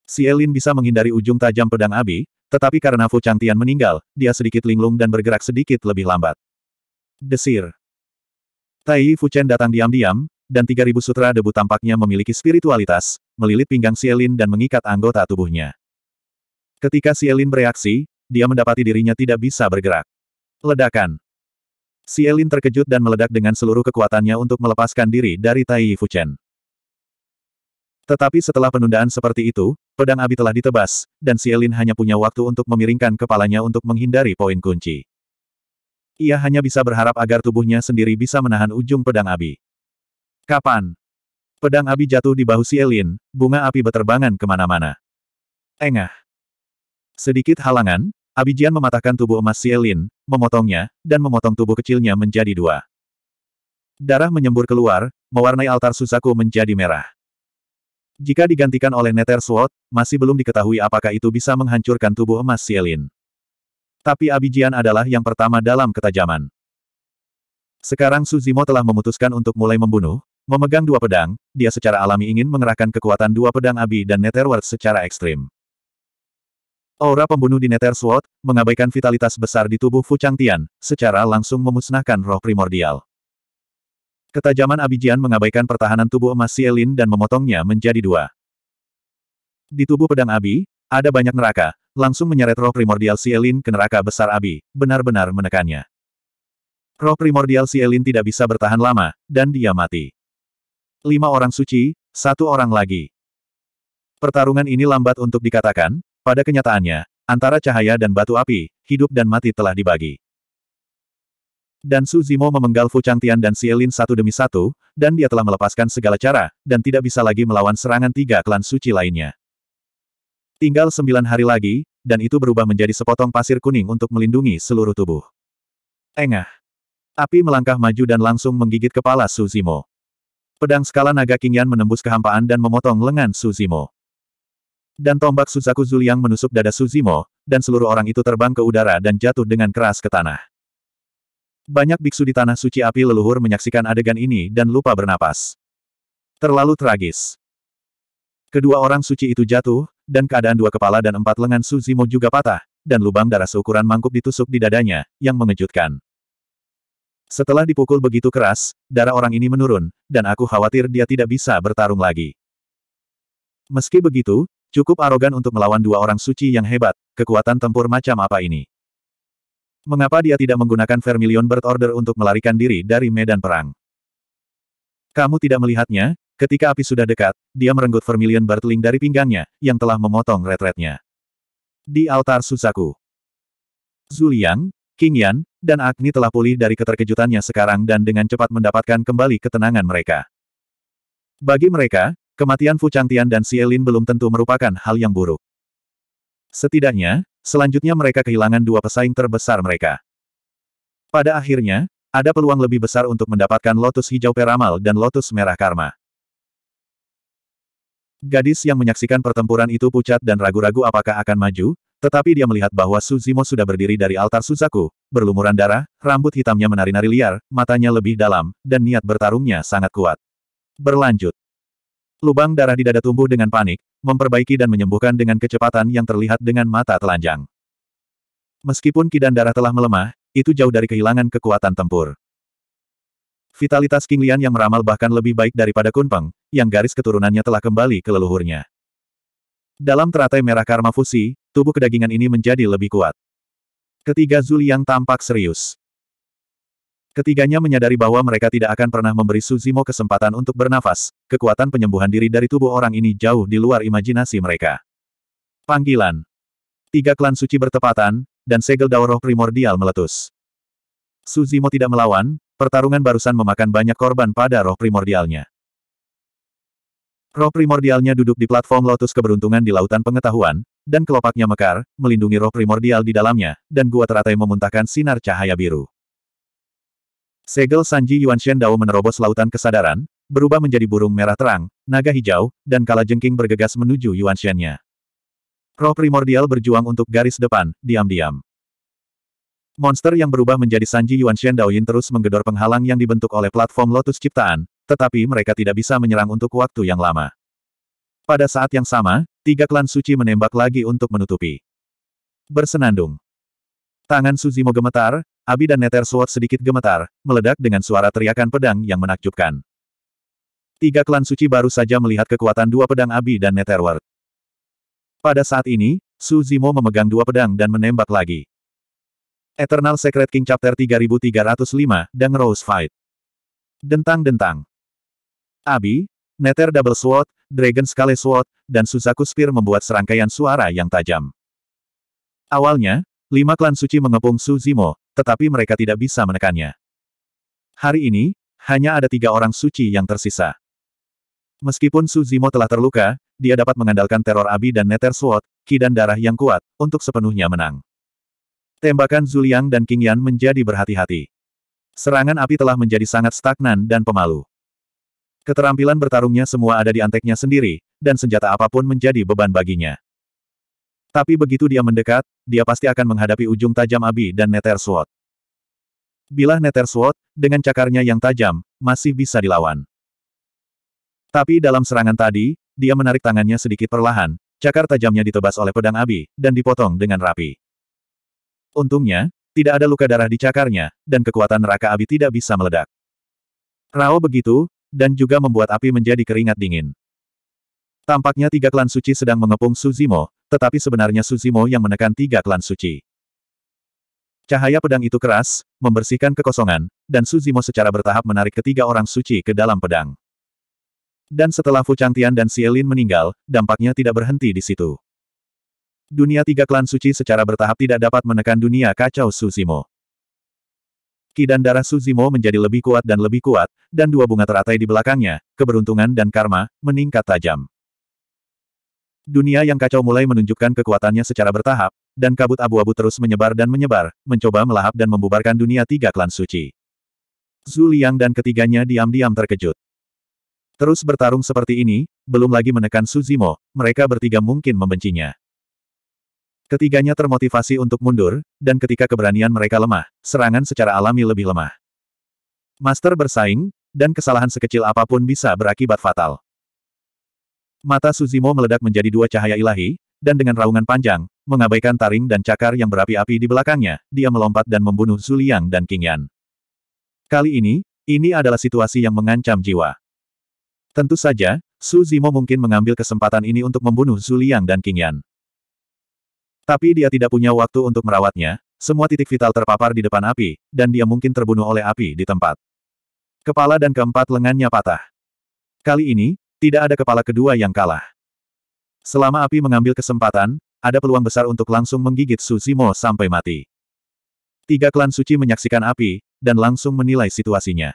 Sielin bisa menghindari ujung tajam pedang Abi, tetapi karena Fu Changtian meninggal, dia sedikit linglung dan bergerak sedikit lebih lambat. Desir. Tai Fu Chen datang diam-diam, dan 3000 sutra debu tampaknya memiliki spiritualitas, melilit pinggang Sielin dan mengikat anggota tubuhnya. Ketika Sielin bereaksi, dia mendapati dirinya tidak bisa bergerak. Ledakan. Si Elin terkejut dan meledak dengan seluruh kekuatannya untuk melepaskan diri dari Tai Fuchen. Tetapi setelah penundaan seperti itu, pedang api telah ditebas, dan Si Elin hanya punya waktu untuk memiringkan kepalanya untuk menghindari poin kunci. Ia hanya bisa berharap agar tubuhnya sendiri bisa menahan ujung pedang api. Kapan? Pedang api jatuh di bahu Si Elin. bunga api beterbangan kemana-mana. Engah. Sedikit halangan, Abijian mematahkan tubuh emas Sielin, memotongnya, dan memotong tubuh kecilnya menjadi dua. Darah menyembur keluar, mewarnai altar Susaku menjadi merah. Jika digantikan oleh Nether Sword, masih belum diketahui apakah itu bisa menghancurkan tubuh emas Sielin. Tapi Abijian adalah yang pertama dalam ketajaman. Sekarang Suzimo telah memutuskan untuk mulai membunuh, memegang dua pedang, dia secara alami ingin mengerahkan kekuatan dua pedang Abi dan Netherward secara ekstrim. Aura pembunuh di Nether Sword, mengabaikan vitalitas besar di tubuh Fu Changtian, secara langsung memusnahkan roh primordial. Ketajaman Abijian mengabaikan pertahanan tubuh emas Sielin dan memotongnya menjadi dua. Di tubuh pedang Abi, ada banyak neraka, langsung menyeret roh primordial Sielin ke neraka besar Abi, benar-benar menekannya. Roh primordial Sielin tidak bisa bertahan lama, dan dia mati. Lima orang suci, satu orang lagi. Pertarungan ini lambat untuk dikatakan, pada kenyataannya, antara cahaya dan batu api, hidup dan mati telah dibagi. Dan Su Zimo memenggal Fu Changtian dan Sielin satu demi satu, dan dia telah melepaskan segala cara, dan tidak bisa lagi melawan serangan tiga klan suci lainnya. Tinggal sembilan hari lagi, dan itu berubah menjadi sepotong pasir kuning untuk melindungi seluruh tubuh. Engah. Api melangkah maju dan langsung menggigit kepala Su Zimo. Pedang skala naga Qingyan menembus kehampaan dan memotong lengan Su Zimo. Dan tombak Suzaku Zuliang menusuk dada Suzimo, dan seluruh orang itu terbang ke udara dan jatuh dengan keras ke tanah. Banyak biksu di tanah suci api leluhur menyaksikan adegan ini dan lupa bernapas. Terlalu tragis. Kedua orang suci itu jatuh, dan keadaan dua kepala dan empat lengan Suzimo juga patah, dan lubang darah seukuran mangkuk ditusuk di dadanya, yang mengejutkan. Setelah dipukul begitu keras, darah orang ini menurun, dan aku khawatir dia tidak bisa bertarung lagi. Meski begitu, Cukup arogan untuk melawan dua orang suci yang hebat, kekuatan tempur macam apa ini. Mengapa dia tidak menggunakan Vermilion Bird Order untuk melarikan diri dari medan perang? Kamu tidak melihatnya, ketika api sudah dekat, dia merenggut Vermilion Birdling dari pinggangnya, yang telah memotong retretnya. Di altar susaku. Zuliang, King Yan, dan Agni telah pulih dari keterkejutannya sekarang dan dengan cepat mendapatkan kembali ketenangan mereka. Bagi mereka, Kematian Fu Changtian dan Sielin belum tentu merupakan hal yang buruk. Setidaknya, selanjutnya mereka kehilangan dua pesaing terbesar mereka. Pada akhirnya, ada peluang lebih besar untuk mendapatkan lotus hijau peramal dan lotus merah karma. Gadis yang menyaksikan pertempuran itu pucat dan ragu-ragu apakah akan maju, tetapi dia melihat bahwa Suzimo sudah berdiri dari altar Suzaku, berlumuran darah, rambut hitamnya menari-nari liar, matanya lebih dalam, dan niat bertarungnya sangat kuat. Berlanjut. Lubang darah di dada tumbuh dengan panik, memperbaiki dan menyembuhkan dengan kecepatan yang terlihat dengan mata telanjang. Meskipun kidan darah telah melemah, itu jauh dari kehilangan kekuatan tempur. Vitalitas King Lian yang meramal bahkan lebih baik daripada Kunpeng, yang garis keturunannya telah kembali ke leluhurnya. Dalam teratai merah karma fusi, tubuh kedagingan ini menjadi lebih kuat. Ketiga Zul yang tampak serius. Ketiganya menyadari bahwa mereka tidak akan pernah memberi Suzimo kesempatan untuk bernafas, kekuatan penyembuhan diri dari tubuh orang ini jauh di luar imajinasi mereka. Panggilan Tiga klan suci bertepatan, dan segel daur primordial meletus. Suzimo tidak melawan, pertarungan barusan memakan banyak korban pada roh primordialnya. Roh primordialnya duduk di platform lotus keberuntungan di lautan pengetahuan, dan kelopaknya mekar, melindungi roh primordial di dalamnya, dan gua teratai memuntahkan sinar cahaya biru. Segel Sanji Yuan Shen Dao menerobos lautan kesadaran, berubah menjadi burung merah terang, naga hijau, dan kala jengking bergegas menuju Yuan Shen-nya. Roh primordial berjuang untuk garis depan, diam-diam. Monster yang berubah menjadi Sanji Yuan Shen Dao Yin terus menggedor penghalang yang dibentuk oleh platform Lotus Ciptaan, tetapi mereka tidak bisa menyerang untuk waktu yang lama. Pada saat yang sama, tiga klan suci menembak lagi untuk menutupi. Bersenandung. Tangan Suzimo gemetar, Abi dan Nether Sword sedikit gemetar, meledak dengan suara teriakan pedang yang menakjubkan. Tiga klan suci baru saja melihat kekuatan dua pedang Abi dan Nether Sword. Pada saat ini, Su Zimo memegang dua pedang dan menembak lagi. Eternal Secret King Chapter 3305, Dang Rose Fight. Dentang-dentang. Abi, Nether Double Sword, Dragon Scale Sword, dan Suzaku Spear membuat serangkaian suara yang tajam. Awalnya, Lima klan suci mengepung Su Zimo, tetapi mereka tidak bisa menekannya. Hari ini, hanya ada tiga orang suci yang tersisa. Meskipun Su Zimo telah terluka, dia dapat mengandalkan teror abi dan neter sword, ki dan darah yang kuat, untuk sepenuhnya menang. Tembakan Zuliang dan King Yan menjadi berhati-hati. Serangan api telah menjadi sangat stagnan dan pemalu. Keterampilan bertarungnya semua ada di anteknya sendiri, dan senjata apapun menjadi beban baginya. Tapi begitu dia mendekat, dia pasti akan menghadapi ujung tajam Abi dan Nether Sword. Bila Nether Sword, dengan cakarnya yang tajam, masih bisa dilawan. Tapi dalam serangan tadi, dia menarik tangannya sedikit perlahan, cakar tajamnya ditebas oleh pedang Abi, dan dipotong dengan rapi. Untungnya, tidak ada luka darah di cakarnya, dan kekuatan neraka Abi tidak bisa meledak. Rao begitu, dan juga membuat api menjadi keringat dingin. Tampaknya tiga klan suci sedang mengepung Suzimo, tetapi sebenarnya Suzimo yang menekan tiga klan suci. Cahaya pedang itu keras, membersihkan kekosongan, dan Suzimo secara bertahap menarik ketiga orang suci ke dalam pedang. Dan setelah Fu Changtian dan Sielin meninggal, dampaknya tidak berhenti di situ. Dunia tiga klan suci secara bertahap tidak dapat menekan dunia kacau Suzimo. Ki dan darah Suzimo menjadi lebih kuat dan lebih kuat, dan dua bunga teratai di belakangnya, keberuntungan dan karma, meningkat tajam. Dunia yang kacau mulai menunjukkan kekuatannya secara bertahap, dan kabut abu-abu terus menyebar dan menyebar, mencoba melahap dan membubarkan dunia tiga klan suci. Zhu Liang dan ketiganya diam-diam terkejut. Terus bertarung seperti ini, belum lagi menekan Suzimo, mereka bertiga mungkin membencinya. Ketiganya termotivasi untuk mundur, dan ketika keberanian mereka lemah, serangan secara alami lebih lemah. Master bersaing, dan kesalahan sekecil apapun bisa berakibat fatal. Mata Suzimo meledak menjadi dua cahaya ilahi, dan dengan raungan panjang, mengabaikan taring dan cakar yang berapi-api di belakangnya, dia melompat dan membunuh Zuliang dan Qingyan. Kali ini, ini adalah situasi yang mengancam jiwa. Tentu saja, Suzimo mungkin mengambil kesempatan ini untuk membunuh Zuliang dan Qingyan. Tapi dia tidak punya waktu untuk merawatnya, semua titik vital terpapar di depan api, dan dia mungkin terbunuh oleh api di tempat. Kepala dan keempat lengannya patah. Kali ini, tidak ada kepala kedua yang kalah. Selama api mengambil kesempatan, ada peluang besar untuk langsung menggigit Su Zimo sampai mati. Tiga klan suci menyaksikan api, dan langsung menilai situasinya.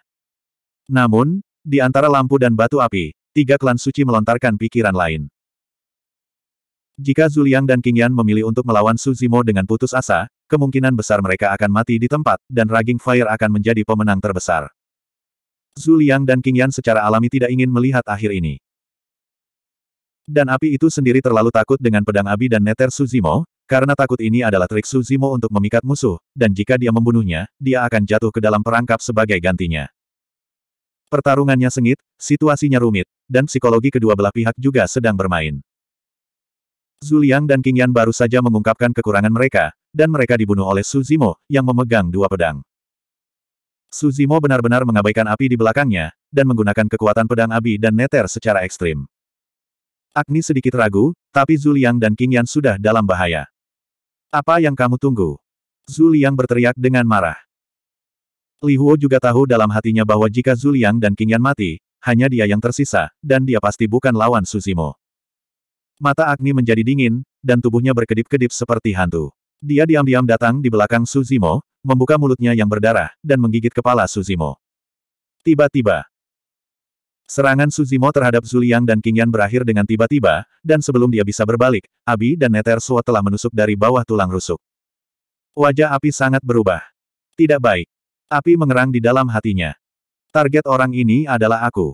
Namun, di antara lampu dan batu api, tiga klan suci melontarkan pikiran lain. Jika Zuliang dan Qingyan memilih untuk melawan Su Zimo dengan putus asa, kemungkinan besar mereka akan mati di tempat, dan Raging Fire akan menjadi pemenang terbesar. Zhu Liang dan King Yan secara alami tidak ingin melihat akhir ini. Dan api itu sendiri terlalu takut dengan pedang Abi dan neter Suzimo, karena takut ini adalah trik Suzimo untuk memikat musuh, dan jika dia membunuhnya, dia akan jatuh ke dalam perangkap sebagai gantinya. Pertarungannya sengit, situasinya rumit, dan psikologi kedua belah pihak juga sedang bermain. Zuliang dan King Yan baru saja mengungkapkan kekurangan mereka, dan mereka dibunuh oleh Suzimo, yang memegang dua pedang. Suzimo benar-benar mengabaikan api di belakangnya, dan menggunakan kekuatan pedang Abi dan neter secara ekstrim. Agni sedikit ragu, tapi Zuliang dan Qingyan sudah dalam bahaya. Apa yang kamu tunggu? Zuliang berteriak dengan marah. Li Huo juga tahu dalam hatinya bahwa jika Zuliang dan Qingyan mati, hanya dia yang tersisa, dan dia pasti bukan lawan Suzimo. Mata Agni menjadi dingin, dan tubuhnya berkedip-kedip seperti hantu. Dia diam-diam datang di belakang Suzimo, membuka mulutnya yang berdarah, dan menggigit kepala Suzimo. Tiba-tiba, serangan Suzimo terhadap Zuliang dan Qingyan berakhir dengan tiba-tiba, dan sebelum dia bisa berbalik, Abi dan Neter Suo telah menusuk dari bawah tulang rusuk. Wajah api sangat berubah. Tidak baik. Api mengerang di dalam hatinya. Target orang ini adalah aku.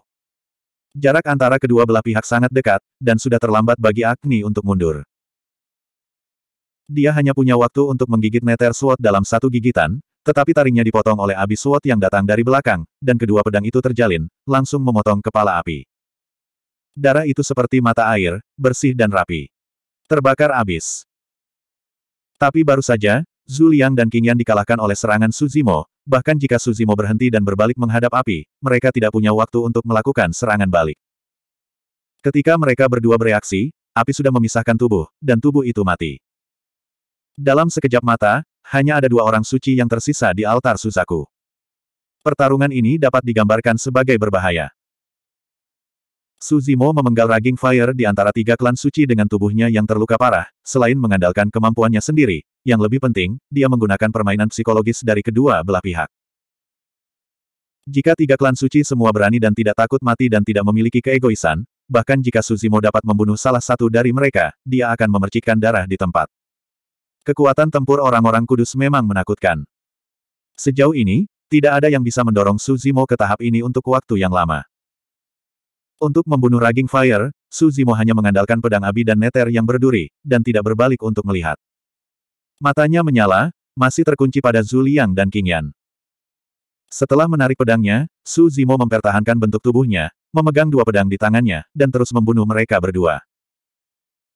Jarak antara kedua belah pihak sangat dekat, dan sudah terlambat bagi Agni untuk mundur. Dia hanya punya waktu untuk menggigit meter Suot dalam satu gigitan, tetapi taringnya dipotong oleh abis Suot yang datang dari belakang, dan kedua pedang itu terjalin, langsung memotong kepala api. Darah itu seperti mata air, bersih dan rapi. Terbakar abis. Tapi baru saja, Zhu Liang dan Qingyan dikalahkan oleh serangan Suzimo, bahkan jika Suzimo berhenti dan berbalik menghadap api, mereka tidak punya waktu untuk melakukan serangan balik. Ketika mereka berdua bereaksi, api sudah memisahkan tubuh, dan tubuh itu mati. Dalam sekejap mata, hanya ada dua orang suci yang tersisa di altar Suzaku. Pertarungan ini dapat digambarkan sebagai berbahaya. Suzimo memenggal raging fire di antara tiga klan suci dengan tubuhnya yang terluka parah, selain mengandalkan kemampuannya sendiri, yang lebih penting, dia menggunakan permainan psikologis dari kedua belah pihak. Jika tiga klan suci semua berani dan tidak takut mati dan tidak memiliki keegoisan, bahkan jika Suzimo dapat membunuh salah satu dari mereka, dia akan memercikkan darah di tempat. Kekuatan tempur orang-orang kudus memang menakutkan. Sejauh ini, tidak ada yang bisa mendorong Suzimo ke tahap ini untuk waktu yang lama. Untuk membunuh Raging Fire, Suzimo hanya mengandalkan pedang abi dan neter yang berduri, dan tidak berbalik untuk melihat. Matanya menyala, masih terkunci pada Zuliang dan Qingyan. Setelah menarik pedangnya, Suzimo mempertahankan bentuk tubuhnya, memegang dua pedang di tangannya, dan terus membunuh mereka berdua.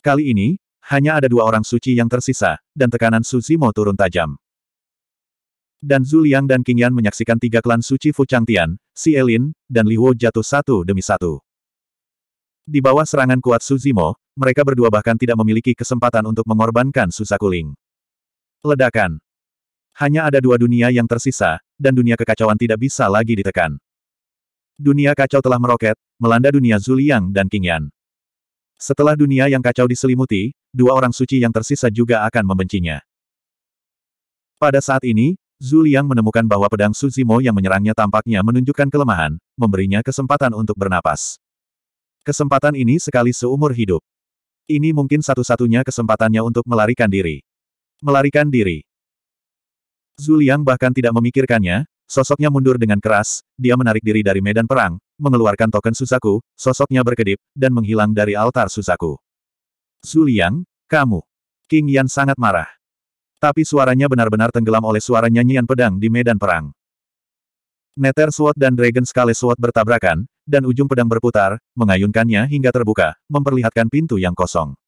Kali ini, hanya ada dua orang suci yang tersisa, dan tekanan Suzimo mau turun tajam. Dan Zhu Liang dan Qingyan menyaksikan tiga klan suci Fu Changtian, Si Elin, dan Li Liwo jatuh satu demi satu. Di bawah serangan kuat Suzimo, mereka berdua bahkan tidak memiliki kesempatan untuk mengorbankan Susakuling. Ledakan. Hanya ada dua dunia yang tersisa, dan dunia kekacauan tidak bisa lagi ditekan. Dunia kacau telah meroket, melanda dunia Zuliang dan Qingyan. Setelah dunia yang kacau diselimuti, dua orang suci yang tersisa juga akan membencinya. Pada saat ini, Zhu Liang menemukan bahwa pedang Suzimo yang menyerangnya tampaknya menunjukkan kelemahan, memberinya kesempatan untuk bernapas. Kesempatan ini sekali seumur hidup. Ini mungkin satu-satunya kesempatannya untuk melarikan diri. Melarikan diri. Zuliang bahkan tidak memikirkannya, sosoknya mundur dengan keras, dia menarik diri dari medan perang, mengeluarkan token Susaku, sosoknya berkedip, dan menghilang dari altar Susaku. Suliang, kamu. King Yan sangat marah. Tapi suaranya benar-benar tenggelam oleh suara nyanyian pedang di medan perang. Nether Sword dan Dragon Scale Sword bertabrakan, dan ujung pedang berputar, mengayunkannya hingga terbuka, memperlihatkan pintu yang kosong.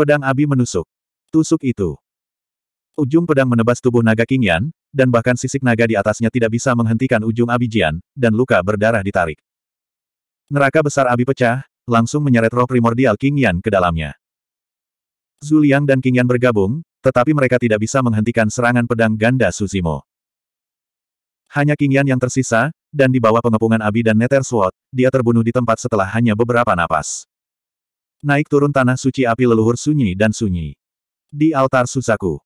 Pedang Abi menusuk. Tusuk itu. Ujung pedang menebas tubuh naga King Yan, dan bahkan sisik naga di atasnya tidak bisa menghentikan ujung Abijian, dan luka berdarah ditarik. Neraka besar Abi pecah, langsung menyeret roh primordial King Yan ke dalamnya. Zuliang dan Qingyan bergabung, tetapi mereka tidak bisa menghentikan serangan pedang ganda Suzimo. Hanya Qingyan yang tersisa, dan di bawah pengepungan Abi dan Nether Sword, dia terbunuh di tempat setelah hanya beberapa napas. Naik turun tanah suci api leluhur sunyi dan sunyi. Di altar Susaku.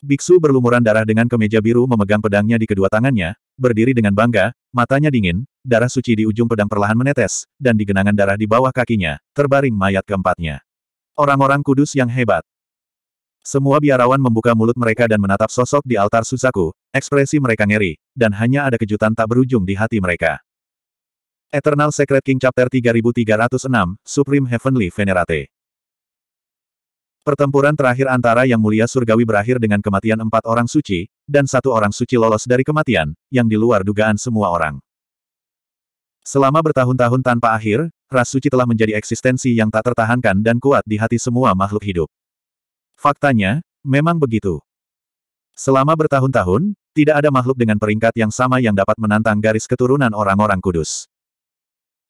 Biksu berlumuran darah dengan kemeja biru memegang pedangnya di kedua tangannya, berdiri dengan bangga, matanya dingin, darah suci di ujung pedang perlahan menetes, dan di genangan darah di bawah kakinya, terbaring mayat keempatnya. Orang-orang kudus yang hebat. Semua biarawan membuka mulut mereka dan menatap sosok di altar susaku, ekspresi mereka ngeri, dan hanya ada kejutan tak berujung di hati mereka. Eternal Secret King Chapter 3306, Supreme Heavenly Venerate Pertempuran terakhir antara Yang Mulia Surgawi berakhir dengan kematian empat orang suci, dan satu orang suci lolos dari kematian, yang di luar dugaan semua orang. Selama bertahun-tahun tanpa akhir, ras suci telah menjadi eksistensi yang tak tertahankan dan kuat di hati semua makhluk hidup. Faktanya, memang begitu. Selama bertahun-tahun, tidak ada makhluk dengan peringkat yang sama yang dapat menantang garis keturunan orang-orang kudus.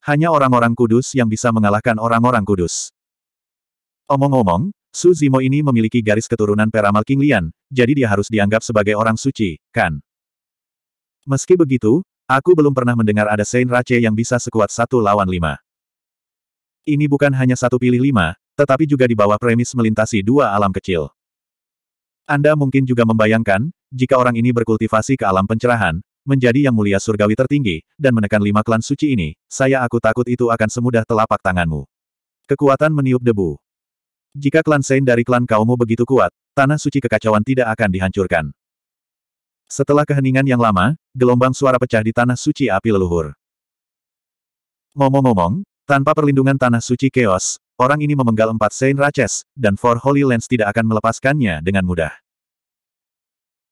Hanya orang-orang kudus yang bisa mengalahkan orang-orang kudus. Omong-omong, Su Zimo ini memiliki garis keturunan Peramal King Lian, jadi dia harus dianggap sebagai orang suci, kan? Meski begitu, aku belum pernah mendengar ada Saint Rache yang bisa sekuat satu lawan lima. Ini bukan hanya satu pilih lima, tetapi juga di bawah premis melintasi dua alam kecil. Anda mungkin juga membayangkan, jika orang ini berkultivasi ke alam pencerahan, menjadi yang mulia surgawi tertinggi, dan menekan lima klan suci ini, saya aku takut itu akan semudah telapak tanganmu. Kekuatan meniup debu. Jika klan Sein dari klan kaummu begitu kuat, tanah suci kekacauan tidak akan dihancurkan. Setelah keheningan yang lama, gelombang suara pecah di tanah suci api leluhur. ngomong momong. Tanpa perlindungan tanah suci Chaos, orang ini memenggal empat Saint Raches, dan Four Holy Lands tidak akan melepaskannya dengan mudah.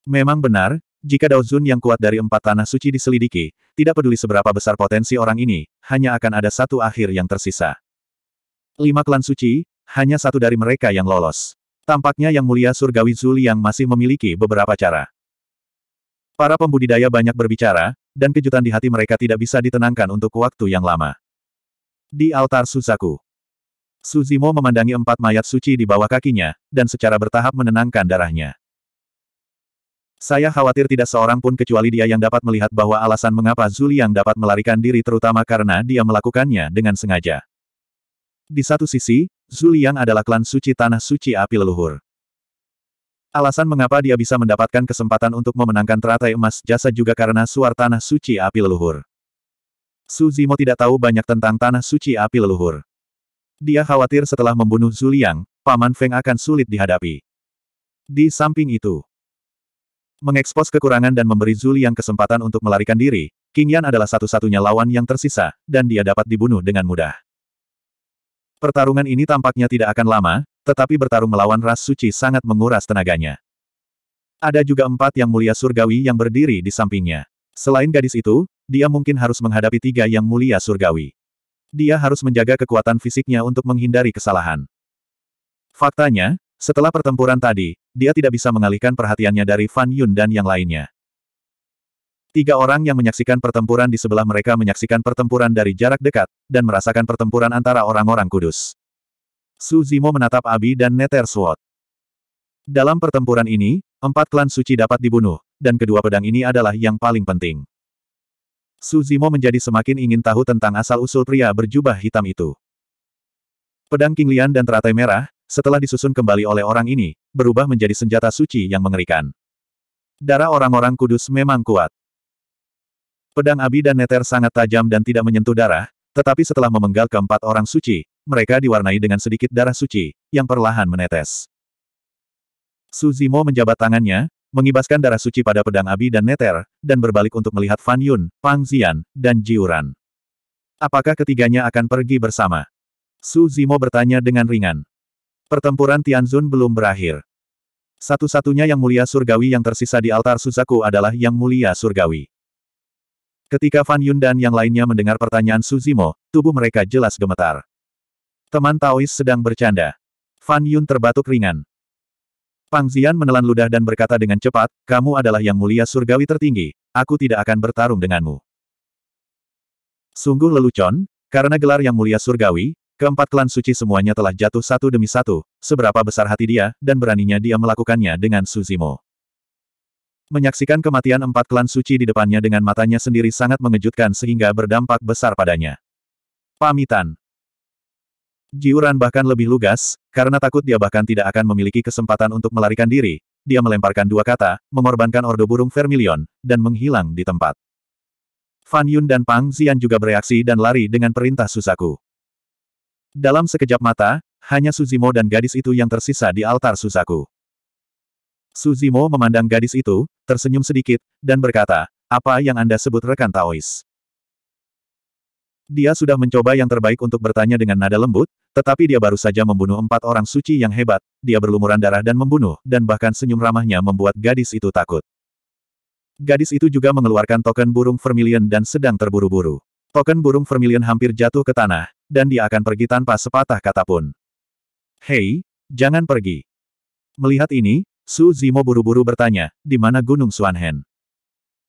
Memang benar, jika Daozun yang kuat dari empat tanah suci diselidiki, tidak peduli seberapa besar potensi orang ini, hanya akan ada satu akhir yang tersisa. Lima klan suci, hanya satu dari mereka yang lolos. Tampaknya Yang Mulia Surgawi Zuli yang masih memiliki beberapa cara. Para pembudidaya banyak berbicara, dan kejutan di hati mereka tidak bisa ditenangkan untuk waktu yang lama. Di altar Suzaku. Suzimo memandangi empat mayat suci di bawah kakinya, dan secara bertahap menenangkan darahnya. Saya khawatir tidak seorang pun kecuali dia yang dapat melihat bahwa alasan mengapa Zuliang dapat melarikan diri terutama karena dia melakukannya dengan sengaja. Di satu sisi, Zuliang adalah klan suci tanah suci api leluhur. Alasan mengapa dia bisa mendapatkan kesempatan untuk memenangkan teratai emas jasa juga karena suar tanah suci api leluhur. Su Zimo tidak tahu banyak tentang tanah suci api leluhur. Dia khawatir setelah membunuh Zuliang, Paman Feng akan sulit dihadapi. Di samping itu, mengekspos kekurangan dan memberi Zuliang kesempatan untuk melarikan diri, King Yan adalah satu-satunya lawan yang tersisa, dan dia dapat dibunuh dengan mudah. Pertarungan ini tampaknya tidak akan lama, tetapi bertarung melawan ras suci sangat menguras tenaganya. Ada juga empat yang mulia surgawi yang berdiri di sampingnya. Selain gadis itu, dia mungkin harus menghadapi tiga yang mulia surgawi. Dia harus menjaga kekuatan fisiknya untuk menghindari kesalahan. Faktanya, setelah pertempuran tadi, dia tidak bisa mengalihkan perhatiannya dari Fan Yun dan yang lainnya. Tiga orang yang menyaksikan pertempuran di sebelah mereka menyaksikan pertempuran dari jarak dekat, dan merasakan pertempuran antara orang-orang kudus. Su Zimo menatap Abi dan Neter Suot. Dalam pertempuran ini, empat klan suci dapat dibunuh, dan kedua pedang ini adalah yang paling penting. Suzimo menjadi semakin ingin tahu tentang asal-usul pria berjubah hitam itu. Pedang King Lian dan teratai merah, setelah disusun kembali oleh orang ini, berubah menjadi senjata suci yang mengerikan. Darah orang-orang kudus memang kuat. Pedang Abi dan Neter sangat tajam dan tidak menyentuh darah, tetapi setelah memenggal keempat orang suci, mereka diwarnai dengan sedikit darah suci, yang perlahan menetes. Suzimo menjabat tangannya, mengibaskan darah suci pada pedang Abi dan Neter, dan berbalik untuk melihat Fan Yun, Pang Xian, dan Jiuran. Apakah ketiganya akan pergi bersama? Su Zimo bertanya dengan ringan. Pertempuran Tianzun belum berakhir. Satu-satunya yang mulia surgawi yang tersisa di altar Suzaku adalah yang mulia surgawi. Ketika Fan Yun dan yang lainnya mendengar pertanyaan Su Zimo, tubuh mereka jelas gemetar. Teman Taois sedang bercanda. Fan Yun terbatuk ringan. Fang Zian menelan ludah dan berkata dengan cepat, kamu adalah yang mulia surgawi tertinggi, aku tidak akan bertarung denganmu. Sungguh lelucon, karena gelar yang mulia surgawi, keempat klan suci semuanya telah jatuh satu demi satu, seberapa besar hati dia, dan beraninya dia melakukannya dengan Suzimo. Menyaksikan kematian empat klan suci di depannya dengan matanya sendiri sangat mengejutkan sehingga berdampak besar padanya. Pamitan. Jiuran bahkan lebih lugas, karena takut dia bahkan tidak akan memiliki kesempatan untuk melarikan diri, dia melemparkan dua kata, mengorbankan ordo burung vermilion, dan menghilang di tempat. Fan Yun dan Pang Xian juga bereaksi dan lari dengan perintah Susaku. Dalam sekejap mata, hanya Suzimo dan gadis itu yang tersisa di altar Susaku. Suzimo memandang gadis itu, tersenyum sedikit, dan berkata, apa yang Anda sebut rekan Taois? Dia sudah mencoba yang terbaik untuk bertanya dengan nada lembut, tetapi dia baru saja membunuh empat orang suci yang hebat, dia berlumuran darah dan membunuh, dan bahkan senyum ramahnya membuat gadis itu takut. Gadis itu juga mengeluarkan token burung vermilion dan sedang terburu-buru. Token burung vermilion hampir jatuh ke tanah, dan dia akan pergi tanpa sepatah kata pun. Hei, jangan pergi. Melihat ini, Su Zimo buru-buru bertanya, di mana Gunung Suanhen?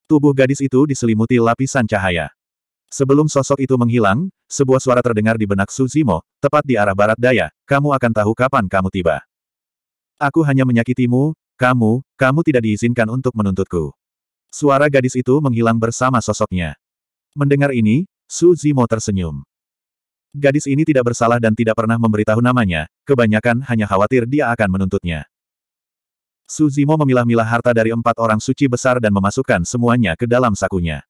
Tubuh gadis itu diselimuti lapisan cahaya. Sebelum sosok itu menghilang, sebuah suara terdengar di benak Suzimo, tepat di arah barat daya, kamu akan tahu kapan kamu tiba. Aku hanya menyakitimu, kamu, kamu tidak diizinkan untuk menuntutku. Suara gadis itu menghilang bersama sosoknya. Mendengar ini, Suzimo tersenyum. Gadis ini tidak bersalah dan tidak pernah memberitahu namanya, kebanyakan hanya khawatir dia akan menuntutnya. Suzimo memilah-milah harta dari empat orang suci besar dan memasukkan semuanya ke dalam sakunya.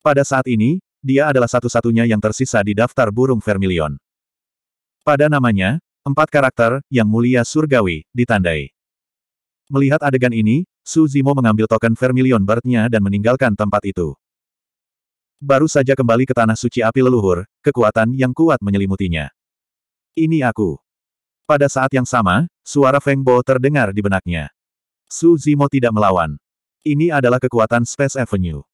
Pada saat ini, dia adalah satu-satunya yang tersisa di daftar burung vermilion. Pada namanya, empat karakter, yang mulia surgawi, ditandai. Melihat adegan ini, Su Zimo mengambil token vermilion bird dan meninggalkan tempat itu. Baru saja kembali ke tanah suci api leluhur, kekuatan yang kuat menyelimutinya. Ini aku. Pada saat yang sama, suara Feng Bo terdengar di benaknya. Su Zimo tidak melawan. Ini adalah kekuatan Space Avenue.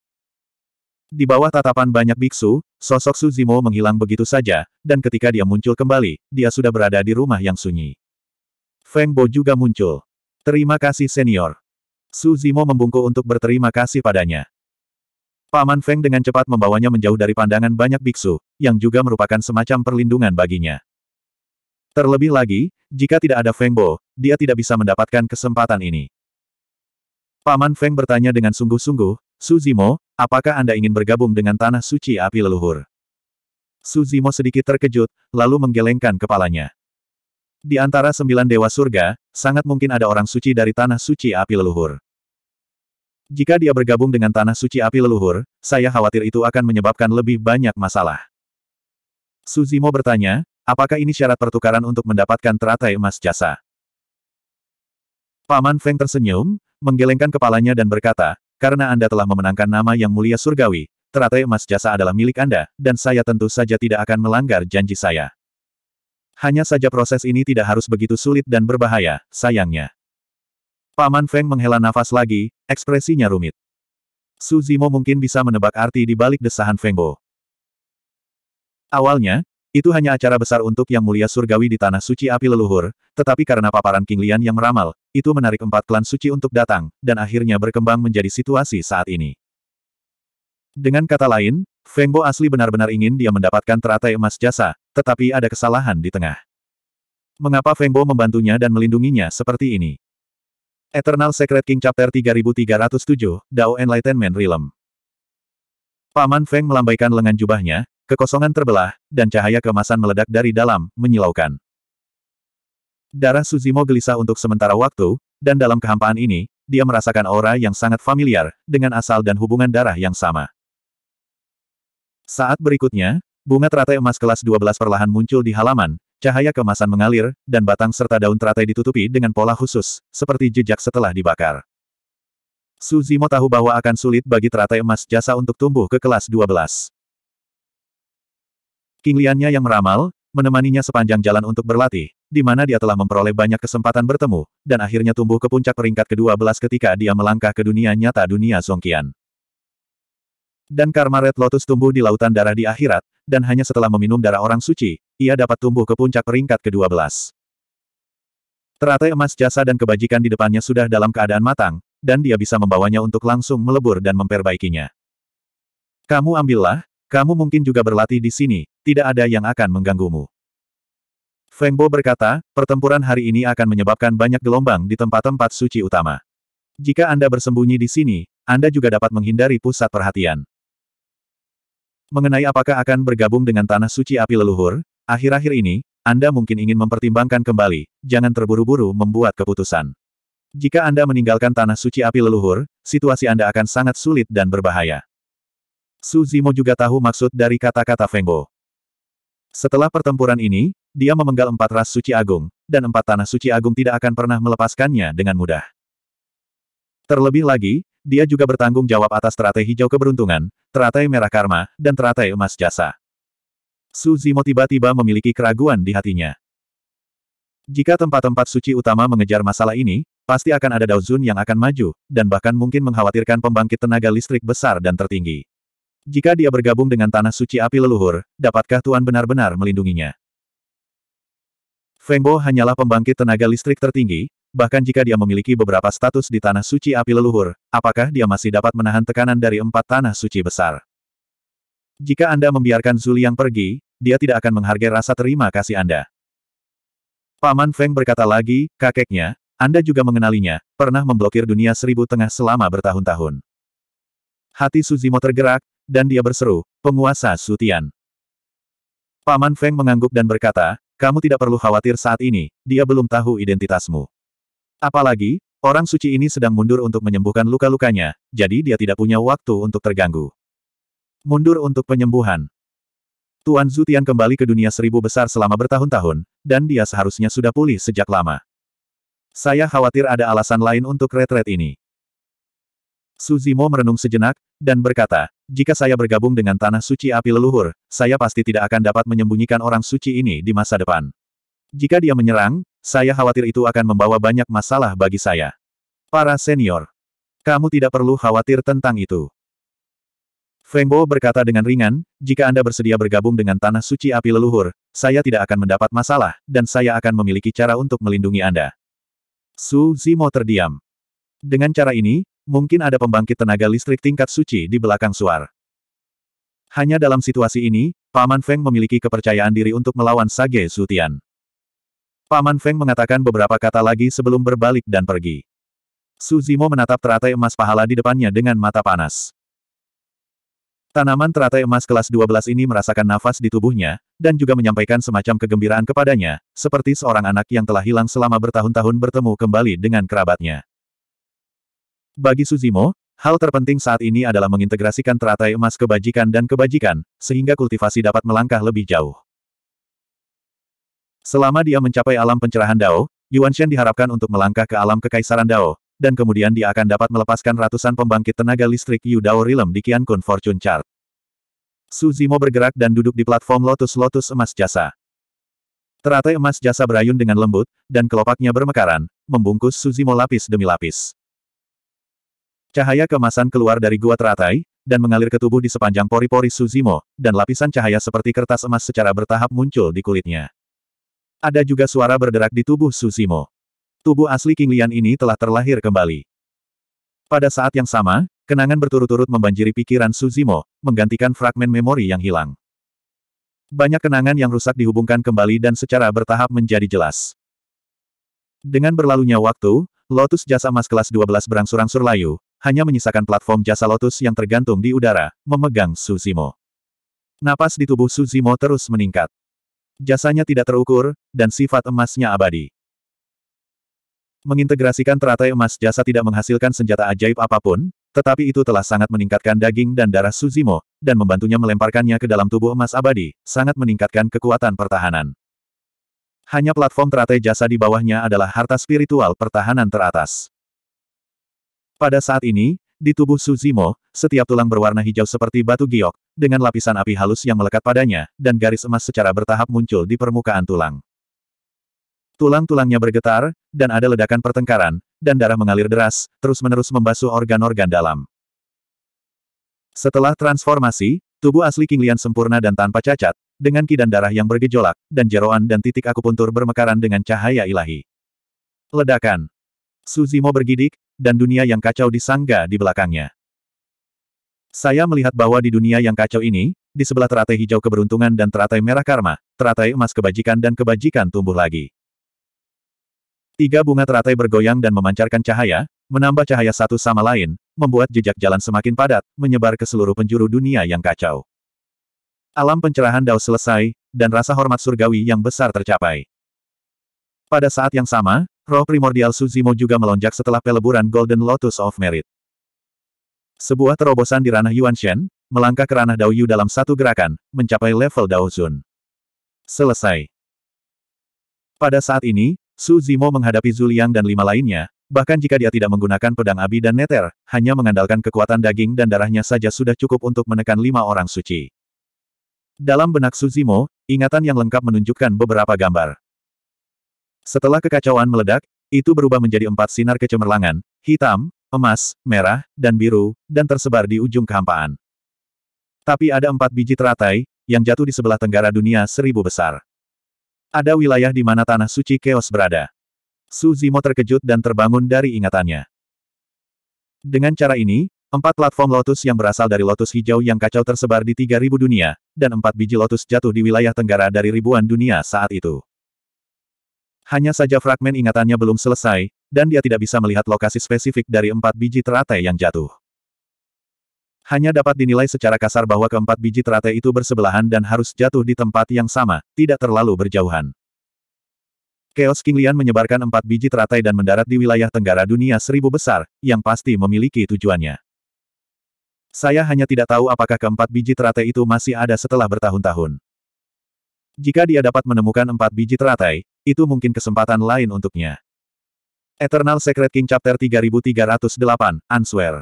Di bawah tatapan banyak biksu, sosok Suzimo menghilang begitu saja, dan ketika dia muncul kembali, dia sudah berada di rumah yang sunyi. Feng Bo juga muncul. Terima kasih senior. Suzimo membungkuk untuk berterima kasih padanya. Paman Feng dengan cepat membawanya menjauh dari pandangan banyak biksu, yang juga merupakan semacam perlindungan baginya. Terlebih lagi, jika tidak ada Feng Bo, dia tidak bisa mendapatkan kesempatan ini. Paman Feng bertanya dengan sungguh-sungguh, Suzimo, Apakah Anda ingin bergabung dengan tanah suci api leluhur? Suzimo sedikit terkejut, lalu menggelengkan kepalanya. Di antara sembilan dewa surga, sangat mungkin ada orang suci dari tanah suci api leluhur. Jika dia bergabung dengan tanah suci api leluhur, saya khawatir itu akan menyebabkan lebih banyak masalah. Suzimo bertanya, apakah ini syarat pertukaran untuk mendapatkan teratai emas jasa? Paman Feng tersenyum, menggelengkan kepalanya dan berkata, karena Anda telah memenangkan nama yang mulia surgawi, teratai emas jasa adalah milik Anda, dan saya tentu saja tidak akan melanggar janji saya. Hanya saja proses ini tidak harus begitu sulit dan berbahaya, sayangnya. Paman Feng menghela nafas lagi, ekspresinya rumit. Su Zimo mungkin bisa menebak arti di balik desahan Fengbo. Awalnya, itu hanya acara besar untuk Yang Mulia Surgawi di Tanah Suci Api Leluhur, tetapi karena paparan King Lian yang meramal, itu menarik empat klan suci untuk datang, dan akhirnya berkembang menjadi situasi saat ini. Dengan kata lain, Feng Bo asli benar-benar ingin dia mendapatkan teratai emas jasa, tetapi ada kesalahan di tengah. Mengapa Feng Bo membantunya dan melindunginya seperti ini? Eternal Secret King Chapter 3307, Dao Enlightenment Realm Paman Feng melambaikan lengan jubahnya, Kekosongan terbelah, dan cahaya kemasan meledak dari dalam, menyilaukan. Darah Suzimo gelisah untuk sementara waktu, dan dalam kehampaan ini, dia merasakan aura yang sangat familiar, dengan asal dan hubungan darah yang sama. Saat berikutnya, bunga teratai emas kelas 12 perlahan muncul di halaman, cahaya kemasan mengalir, dan batang serta daun teratai ditutupi dengan pola khusus, seperti jejak setelah dibakar. Suzimo tahu bahwa akan sulit bagi teratai emas jasa untuk tumbuh ke kelas 12. King Liannya yang meramal, menemaninya sepanjang jalan untuk berlatih, di mana dia telah memperoleh banyak kesempatan bertemu, dan akhirnya tumbuh ke puncak peringkat ke-12 ketika dia melangkah ke dunia nyata dunia Songkian. Dan karma Red Lotus tumbuh di lautan darah di akhirat, dan hanya setelah meminum darah orang suci, ia dapat tumbuh ke puncak peringkat ke-12. Teratai emas jasa dan kebajikan di depannya sudah dalam keadaan matang, dan dia bisa membawanya untuk langsung melebur dan memperbaikinya. Kamu ambillah, kamu mungkin juga berlatih di sini, tidak ada yang akan mengganggumu. Feng Bo berkata, pertempuran hari ini akan menyebabkan banyak gelombang di tempat-tempat suci utama. Jika Anda bersembunyi di sini, Anda juga dapat menghindari pusat perhatian. Mengenai apakah akan bergabung dengan Tanah Suci Api Leluhur, akhir-akhir ini, Anda mungkin ingin mempertimbangkan kembali, jangan terburu-buru membuat keputusan. Jika Anda meninggalkan Tanah Suci Api Leluhur, situasi Anda akan sangat sulit dan berbahaya. Su Zimo juga tahu maksud dari kata-kata Feng Bo. Setelah pertempuran ini, dia memenggal empat ras suci agung, dan empat tanah suci agung tidak akan pernah melepaskannya dengan mudah. Terlebih lagi, dia juga bertanggung jawab atas teratai hijau keberuntungan, teratai merah karma, dan teratai emas jasa. Su Zimo tiba-tiba memiliki keraguan di hatinya. Jika tempat-tempat suci utama mengejar masalah ini, pasti akan ada Dao Zun yang akan maju, dan bahkan mungkin mengkhawatirkan pembangkit tenaga listrik besar dan tertinggi. Jika dia bergabung dengan tanah suci api leluhur, dapatkah Tuan benar-benar melindunginya? Feng Bo hanyalah pembangkit tenaga listrik tertinggi, bahkan jika dia memiliki beberapa status di tanah suci api leluhur, apakah dia masih dapat menahan tekanan dari empat tanah suci besar? Jika Anda membiarkan Zuli yang pergi, dia tidak akan menghargai rasa terima kasih Anda. Paman Feng berkata lagi, kakeknya, Anda juga mengenalinya, pernah memblokir dunia seribu tengah selama bertahun-tahun. Hati Suzimo tergerak, dan dia berseru, penguasa Sutian. Paman Feng mengangguk dan berkata, kamu tidak perlu khawatir saat ini, dia belum tahu identitasmu. Apalagi, orang suci ini sedang mundur untuk menyembuhkan luka-lukanya, jadi dia tidak punya waktu untuk terganggu. Mundur untuk penyembuhan. Tuan Zutian kembali ke dunia seribu besar selama bertahun-tahun, dan dia seharusnya sudah pulih sejak lama. Saya khawatir ada alasan lain untuk retret ini. Suzimo merenung sejenak, dan berkata, jika saya bergabung dengan Tanah Suci Api Leluhur, saya pasti tidak akan dapat menyembunyikan orang suci ini di masa depan. Jika dia menyerang, saya khawatir itu akan membawa banyak masalah bagi saya. Para senior, kamu tidak perlu khawatir tentang itu. Feng Bo berkata dengan ringan, jika Anda bersedia bergabung dengan Tanah Suci Api Leluhur, saya tidak akan mendapat masalah, dan saya akan memiliki cara untuk melindungi Anda. Su Zimo terdiam. Dengan cara ini, Mungkin ada pembangkit tenaga listrik tingkat suci di belakang suar. Hanya dalam situasi ini, Paman Feng memiliki kepercayaan diri untuk melawan Sage Sutian. Paman Feng mengatakan beberapa kata lagi sebelum berbalik dan pergi. Suzimo menatap teratai emas pahala di depannya dengan mata panas. Tanaman teratai emas kelas 12 ini merasakan nafas di tubuhnya, dan juga menyampaikan semacam kegembiraan kepadanya, seperti seorang anak yang telah hilang selama bertahun-tahun bertemu kembali dengan kerabatnya. Bagi Suzimo, hal terpenting saat ini adalah mengintegrasikan teratai emas kebajikan dan kebajikan, sehingga kultivasi dapat melangkah lebih jauh. Selama dia mencapai alam pencerahan Dao, Yuan Shen diharapkan untuk melangkah ke alam kekaisaran Dao, dan kemudian dia akan dapat melepaskan ratusan pembangkit tenaga listrik Yu Dao Rilem di kian Kun Fortune Chart. Suzimo bergerak dan duduk di platform lotus-lotus emas jasa. Teratai emas jasa berayun dengan lembut, dan kelopaknya bermekaran, membungkus Suzimo lapis demi lapis. Cahaya kemasan keluar dari gua teratai, dan mengalir ke tubuh di sepanjang pori-pori Suzimo, dan lapisan cahaya seperti kertas emas secara bertahap muncul di kulitnya. Ada juga suara berderak di tubuh Suzimo. Tubuh asli King Lian ini telah terlahir kembali. Pada saat yang sama, kenangan berturut-turut membanjiri pikiran Suzimo, menggantikan fragmen memori yang hilang. Banyak kenangan yang rusak dihubungkan kembali dan secara bertahap menjadi jelas. Dengan berlalunya waktu, Lotus Jasa Emas kelas 12 berangsur-angsur layu, hanya menyisakan platform jasa Lotus yang tergantung di udara, memegang Suzimo. Napas di tubuh Suzimo terus meningkat. Jasanya tidak terukur, dan sifat emasnya abadi. Mengintegrasikan teratai emas jasa tidak menghasilkan senjata ajaib apapun, tetapi itu telah sangat meningkatkan daging dan darah Suzimo, dan membantunya melemparkannya ke dalam tubuh emas abadi, sangat meningkatkan kekuatan pertahanan. Hanya platform teratai jasa di bawahnya adalah harta spiritual pertahanan teratas. Pada saat ini, di tubuh Suzimo, setiap tulang berwarna hijau seperti batu giok, dengan lapisan api halus yang melekat padanya, dan garis emas secara bertahap muncul di permukaan tulang. Tulang-tulangnya bergetar, dan ada ledakan pertengkaran, dan darah mengalir deras, terus-menerus membasuh organ-organ dalam. Setelah transformasi, tubuh asli King Lian sempurna dan tanpa cacat, dengan kidan darah yang bergejolak, dan jeroan dan titik akupuntur bermekaran dengan cahaya ilahi. Ledakan. Suzimo bergidik, dan dunia yang kacau di sangga di belakangnya. Saya melihat bahwa di dunia yang kacau ini, di sebelah teratai hijau keberuntungan dan teratai merah karma, teratai emas kebajikan dan kebajikan tumbuh lagi. Tiga bunga teratai bergoyang dan memancarkan cahaya, menambah cahaya satu sama lain, membuat jejak jalan semakin padat, menyebar ke seluruh penjuru dunia yang kacau. Alam pencerahan Dao selesai, dan rasa hormat surgawi yang besar tercapai. Pada saat yang sama, Roh primordial Suzimo juga melonjak setelah peleburan Golden Lotus of Merit. Sebuah terobosan di ranah Yuan Shen, melangkah ke ranah Dao Yu dalam satu gerakan, mencapai level Dao Zun. Selesai. Pada saat ini, Suzimo menghadapi Zuliang dan lima lainnya, bahkan jika dia tidak menggunakan pedang abi dan neter, hanya mengandalkan kekuatan daging dan darahnya saja sudah cukup untuk menekan lima orang suci. Dalam benak Suzimo, ingatan yang lengkap menunjukkan beberapa gambar. Setelah kekacauan meledak, itu berubah menjadi empat sinar kecemerlangan, hitam, emas, merah, dan biru, dan tersebar di ujung kehampaan. Tapi ada empat biji teratai, yang jatuh di sebelah tenggara dunia seribu besar. Ada wilayah di mana tanah suci keos berada. Su Zimo terkejut dan terbangun dari ingatannya. Dengan cara ini, empat platform lotus yang berasal dari lotus hijau yang kacau tersebar di tiga ribu dunia, dan empat biji lotus jatuh di wilayah tenggara dari ribuan dunia saat itu. Hanya saja fragmen ingatannya belum selesai, dan dia tidak bisa melihat lokasi spesifik dari empat biji teratai yang jatuh. Hanya dapat dinilai secara kasar bahwa keempat biji teratai itu bersebelahan dan harus jatuh di tempat yang sama, tidak terlalu berjauhan. Chaos King Lian menyebarkan empat biji teratai dan mendarat di wilayah tenggara dunia seribu besar, yang pasti memiliki tujuannya. Saya hanya tidak tahu apakah keempat biji teratai itu masih ada setelah bertahun-tahun. Jika dia dapat menemukan empat biji teratai, itu mungkin kesempatan lain untuknya. Eternal Secret King Chapter 3308, Answer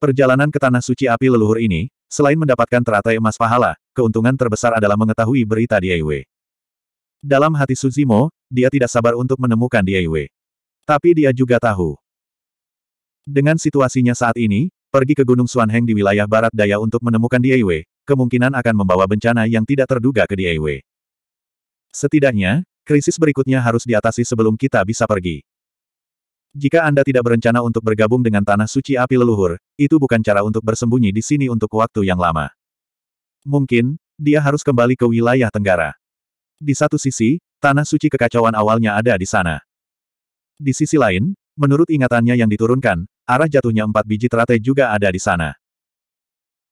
Perjalanan ke Tanah Suci Api Leluhur ini, selain mendapatkan teratai emas pahala, keuntungan terbesar adalah mengetahui berita Diaiwe. Dalam hati Suzimo, dia tidak sabar untuk menemukan Diaiwe. Tapi dia juga tahu. Dengan situasinya saat ini, pergi ke Gunung Suanheng di wilayah barat daya untuk menemukan Diaiwe, kemungkinan akan membawa bencana yang tidak terduga ke DIY. Setidaknya, krisis berikutnya harus diatasi sebelum kita bisa pergi. Jika Anda tidak berencana untuk bergabung dengan Tanah Suci Api Leluhur, itu bukan cara untuk bersembunyi di sini untuk waktu yang lama. Mungkin, dia harus kembali ke wilayah Tenggara. Di satu sisi, Tanah Suci kekacauan awalnya ada di sana. Di sisi lain, menurut ingatannya yang diturunkan, arah jatuhnya empat biji teratai juga ada di sana.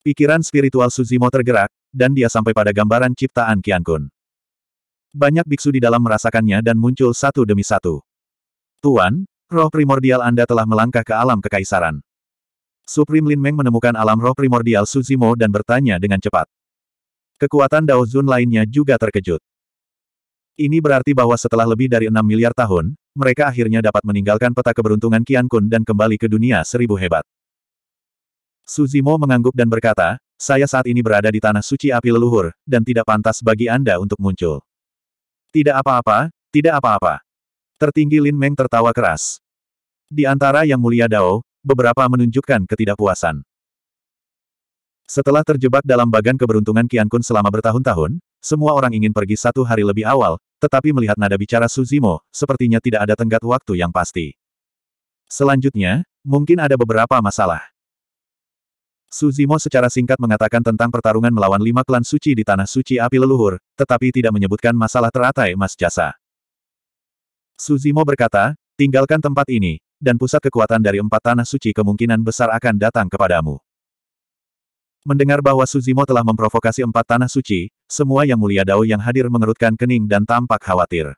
Pikiran spiritual Suzimo tergerak, dan dia sampai pada gambaran ciptaan Qian Kun. Banyak biksu di dalam merasakannya dan muncul satu demi satu. Tuan, roh primordial Anda telah melangkah ke alam kekaisaran. Supreme Lin Meng menemukan alam roh primordial Suzimo dan bertanya dengan cepat. Kekuatan Dao Zun lainnya juga terkejut. Ini berarti bahwa setelah lebih dari 6 miliar tahun, mereka akhirnya dapat meninggalkan peta keberuntungan Qian Kun dan kembali ke dunia seribu hebat. Suzimo mengangguk dan berkata, saya saat ini berada di tanah suci api leluhur, dan tidak pantas bagi Anda untuk muncul. Tidak apa-apa, tidak apa-apa. Tertinggi Lin Meng tertawa keras. Di antara yang mulia Dao, beberapa menunjukkan ketidakpuasan. Setelah terjebak dalam bagan keberuntungan Kun selama bertahun-tahun, semua orang ingin pergi satu hari lebih awal, tetapi melihat nada bicara Suzimo, sepertinya tidak ada tenggat waktu yang pasti. Selanjutnya, mungkin ada beberapa masalah. Suzimo secara singkat mengatakan tentang pertarungan melawan lima klan suci di Tanah Suci Api Leluhur, tetapi tidak menyebutkan masalah teratai emas jasa. Suzimo berkata, tinggalkan tempat ini, dan pusat kekuatan dari empat Tanah Suci kemungkinan besar akan datang kepadamu. Mendengar bahwa Suzimo telah memprovokasi empat Tanah Suci, semua yang mulia Dao yang hadir mengerutkan kening dan tampak khawatir.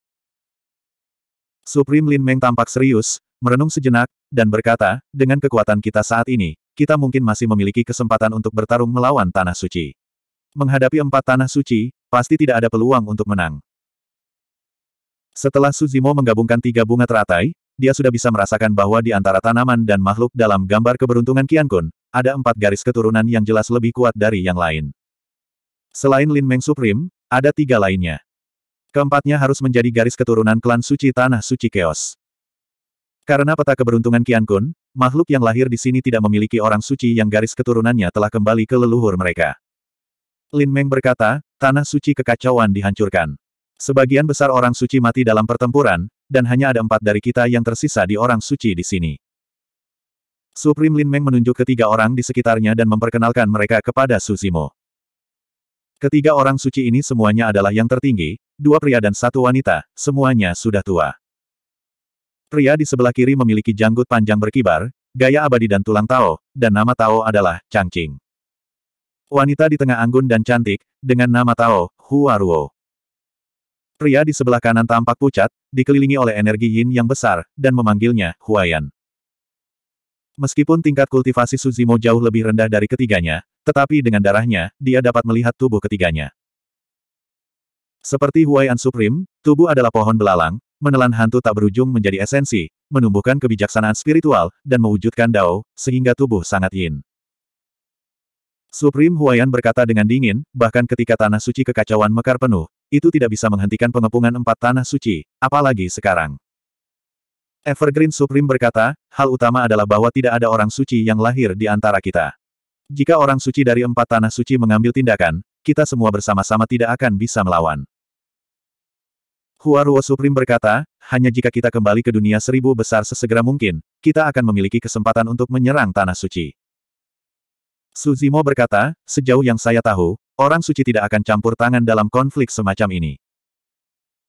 Supreme Lin Meng tampak serius, merenung sejenak, dan berkata, dengan kekuatan kita saat ini, kita mungkin masih memiliki kesempatan untuk bertarung melawan Tanah Suci. Menghadapi empat Tanah Suci, pasti tidak ada peluang untuk menang. Setelah Suzimo menggabungkan tiga bunga teratai, dia sudah bisa merasakan bahwa di antara tanaman dan makhluk dalam gambar keberuntungan Qiankun, ada empat garis keturunan yang jelas lebih kuat dari yang lain. Selain Lin Meng Supreme, ada tiga lainnya. Keempatnya harus menjadi garis keturunan klan suci Tanah Suci Chaos. Karena peta keberuntungan Qiankun, Makhluk yang lahir di sini tidak memiliki orang suci yang garis keturunannya telah kembali ke leluhur mereka. Lin Meng berkata, tanah suci kekacauan dihancurkan. Sebagian besar orang suci mati dalam pertempuran, dan hanya ada empat dari kita yang tersisa di orang suci di sini. Supreme Lin Meng menunjuk ketiga orang di sekitarnya dan memperkenalkan mereka kepada Susimo. Ketiga orang suci ini semuanya adalah yang tertinggi, dua pria dan satu wanita, semuanya sudah tua. Pria di sebelah kiri memiliki janggut panjang berkibar, gaya abadi dan tulang Tao, dan nama Tao adalah Changqing. Wanita di tengah anggun dan cantik, dengan nama Tao, Huaruo. Pria di sebelah kanan tampak pucat, dikelilingi oleh energi yin yang besar, dan memanggilnya, Huayan. Meskipun tingkat kultivasi Suzimo jauh lebih rendah dari ketiganya, tetapi dengan darahnya, dia dapat melihat tubuh ketiganya. Seperti Huayan Supreme, tubuh adalah pohon belalang, menelan hantu tak berujung menjadi esensi, menumbuhkan kebijaksanaan spiritual, dan mewujudkan dao, sehingga tubuh sangat yin. Supreme Huayan berkata dengan dingin, bahkan ketika tanah suci kekacauan mekar penuh, itu tidak bisa menghentikan pengepungan empat tanah suci, apalagi sekarang. Evergreen Supreme berkata, hal utama adalah bahwa tidak ada orang suci yang lahir di antara kita. Jika orang suci dari empat tanah suci mengambil tindakan, kita semua bersama-sama tidak akan bisa melawan. Huaruo Supreme berkata, hanya jika kita kembali ke dunia seribu besar sesegera mungkin, kita akan memiliki kesempatan untuk menyerang Tanah Suci. Suzimo berkata, sejauh yang saya tahu, orang suci tidak akan campur tangan dalam konflik semacam ini.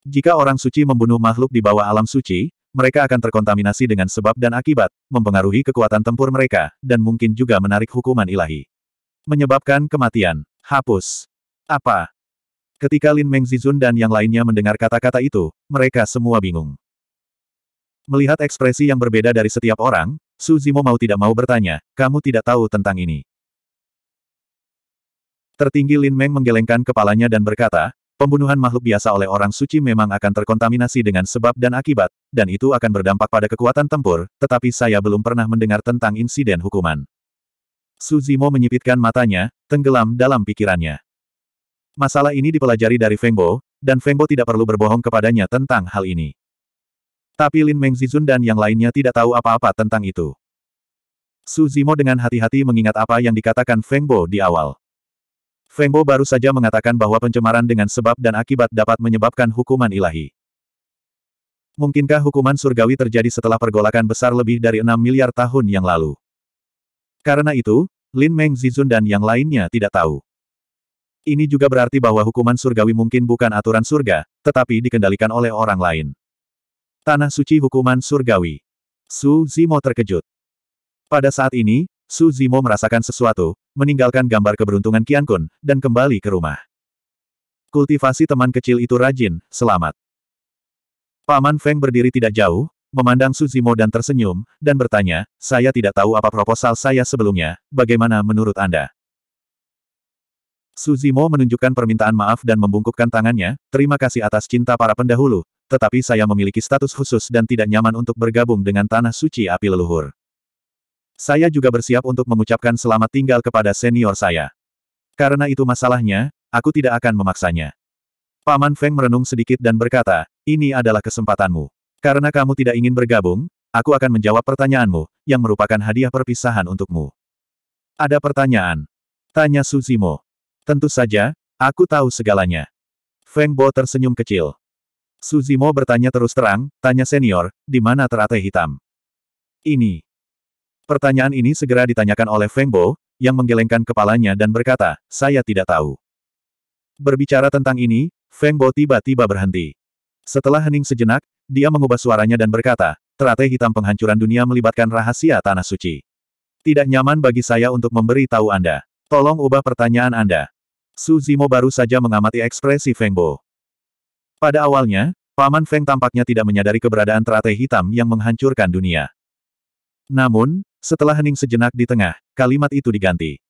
Jika orang suci membunuh makhluk di bawah alam suci, mereka akan terkontaminasi dengan sebab dan akibat, mempengaruhi kekuatan tempur mereka, dan mungkin juga menarik hukuman ilahi. Menyebabkan kematian. Hapus. Apa? Ketika Lin Mengzizun dan yang lainnya mendengar kata-kata itu, mereka semua bingung. Melihat ekspresi yang berbeda dari setiap orang, Su Zimo mau tidak mau bertanya, kamu tidak tahu tentang ini. Tertinggi Lin Meng menggelengkan kepalanya dan berkata, pembunuhan makhluk biasa oleh orang suci memang akan terkontaminasi dengan sebab dan akibat, dan itu akan berdampak pada kekuatan tempur, tetapi saya belum pernah mendengar tentang insiden hukuman. Su Zimo menyipitkan matanya, tenggelam dalam pikirannya. Masalah ini dipelajari dari Fengbo, dan Fengbo tidak perlu berbohong kepadanya tentang hal ini. Tapi Lin Mengzizun dan yang lainnya tidak tahu apa-apa tentang itu. Su Zimo dengan hati-hati mengingat apa yang dikatakan Fengbo di awal. Fengbo baru saja mengatakan bahwa pencemaran dengan sebab dan akibat dapat menyebabkan hukuman ilahi. Mungkinkah hukuman surgawi terjadi setelah pergolakan besar lebih dari 6 miliar tahun yang lalu? Karena itu, Lin Meng Zizun dan yang lainnya tidak tahu. Ini juga berarti bahwa hukuman surgawi mungkin bukan aturan surga, tetapi dikendalikan oleh orang lain. Tanah suci hukuman surgawi. Su Zimo terkejut. Pada saat ini, Su Zimo merasakan sesuatu, meninggalkan gambar keberuntungan Kian Kun, dan kembali ke rumah. Kultivasi teman kecil itu rajin, selamat. Paman Feng berdiri tidak jauh, memandang Su Zimo dan tersenyum, dan bertanya, saya tidak tahu apa proposal saya sebelumnya, bagaimana menurut Anda? Suzimo menunjukkan permintaan maaf dan membungkukkan tangannya, terima kasih atas cinta para pendahulu, tetapi saya memiliki status khusus dan tidak nyaman untuk bergabung dengan Tanah Suci Api Leluhur. Saya juga bersiap untuk mengucapkan selamat tinggal kepada senior saya. Karena itu masalahnya, aku tidak akan memaksanya. Paman Feng merenung sedikit dan berkata, ini adalah kesempatanmu. Karena kamu tidak ingin bergabung, aku akan menjawab pertanyaanmu, yang merupakan hadiah perpisahan untukmu. Ada pertanyaan? Tanya Suzimo. Tentu saja, aku tahu segalanya. Feng Bo tersenyum kecil. Suzimo bertanya terus terang, tanya senior, di mana terate hitam? Ini. Pertanyaan ini segera ditanyakan oleh Feng Bo, yang menggelengkan kepalanya dan berkata, saya tidak tahu. Berbicara tentang ini, Feng Bo tiba-tiba berhenti. Setelah hening sejenak, dia mengubah suaranya dan berkata, terate hitam penghancuran dunia melibatkan rahasia tanah suci. Tidak nyaman bagi saya untuk memberi tahu Anda. Tolong ubah pertanyaan Anda. Su Zimo baru saja mengamati ekspresi Feng Bo. Pada awalnya, Paman Feng tampaknya tidak menyadari keberadaan teratai hitam yang menghancurkan dunia. Namun, setelah hening sejenak di tengah, kalimat itu diganti.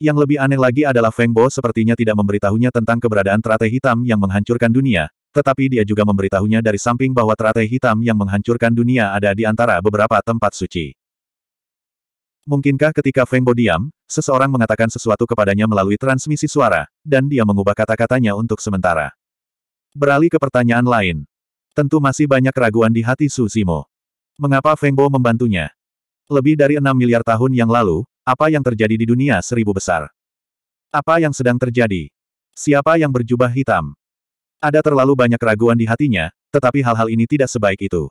Yang lebih aneh lagi adalah Feng Bo sepertinya tidak memberitahunya tentang keberadaan teratai hitam yang menghancurkan dunia, tetapi dia juga memberitahunya dari samping bahwa teratai hitam yang menghancurkan dunia ada di antara beberapa tempat suci. Mungkinkah ketika Feng Bo diam, seseorang mengatakan sesuatu kepadanya melalui transmisi suara, dan dia mengubah kata-katanya untuk sementara? Beralih ke pertanyaan lain. Tentu masih banyak keraguan di hati Su Zimo. Mengapa Feng Bo membantunya? Lebih dari 6 miliar tahun yang lalu, apa yang terjadi di dunia seribu besar? Apa yang sedang terjadi? Siapa yang berjubah hitam? Ada terlalu banyak keraguan di hatinya, tetapi hal-hal ini tidak sebaik itu.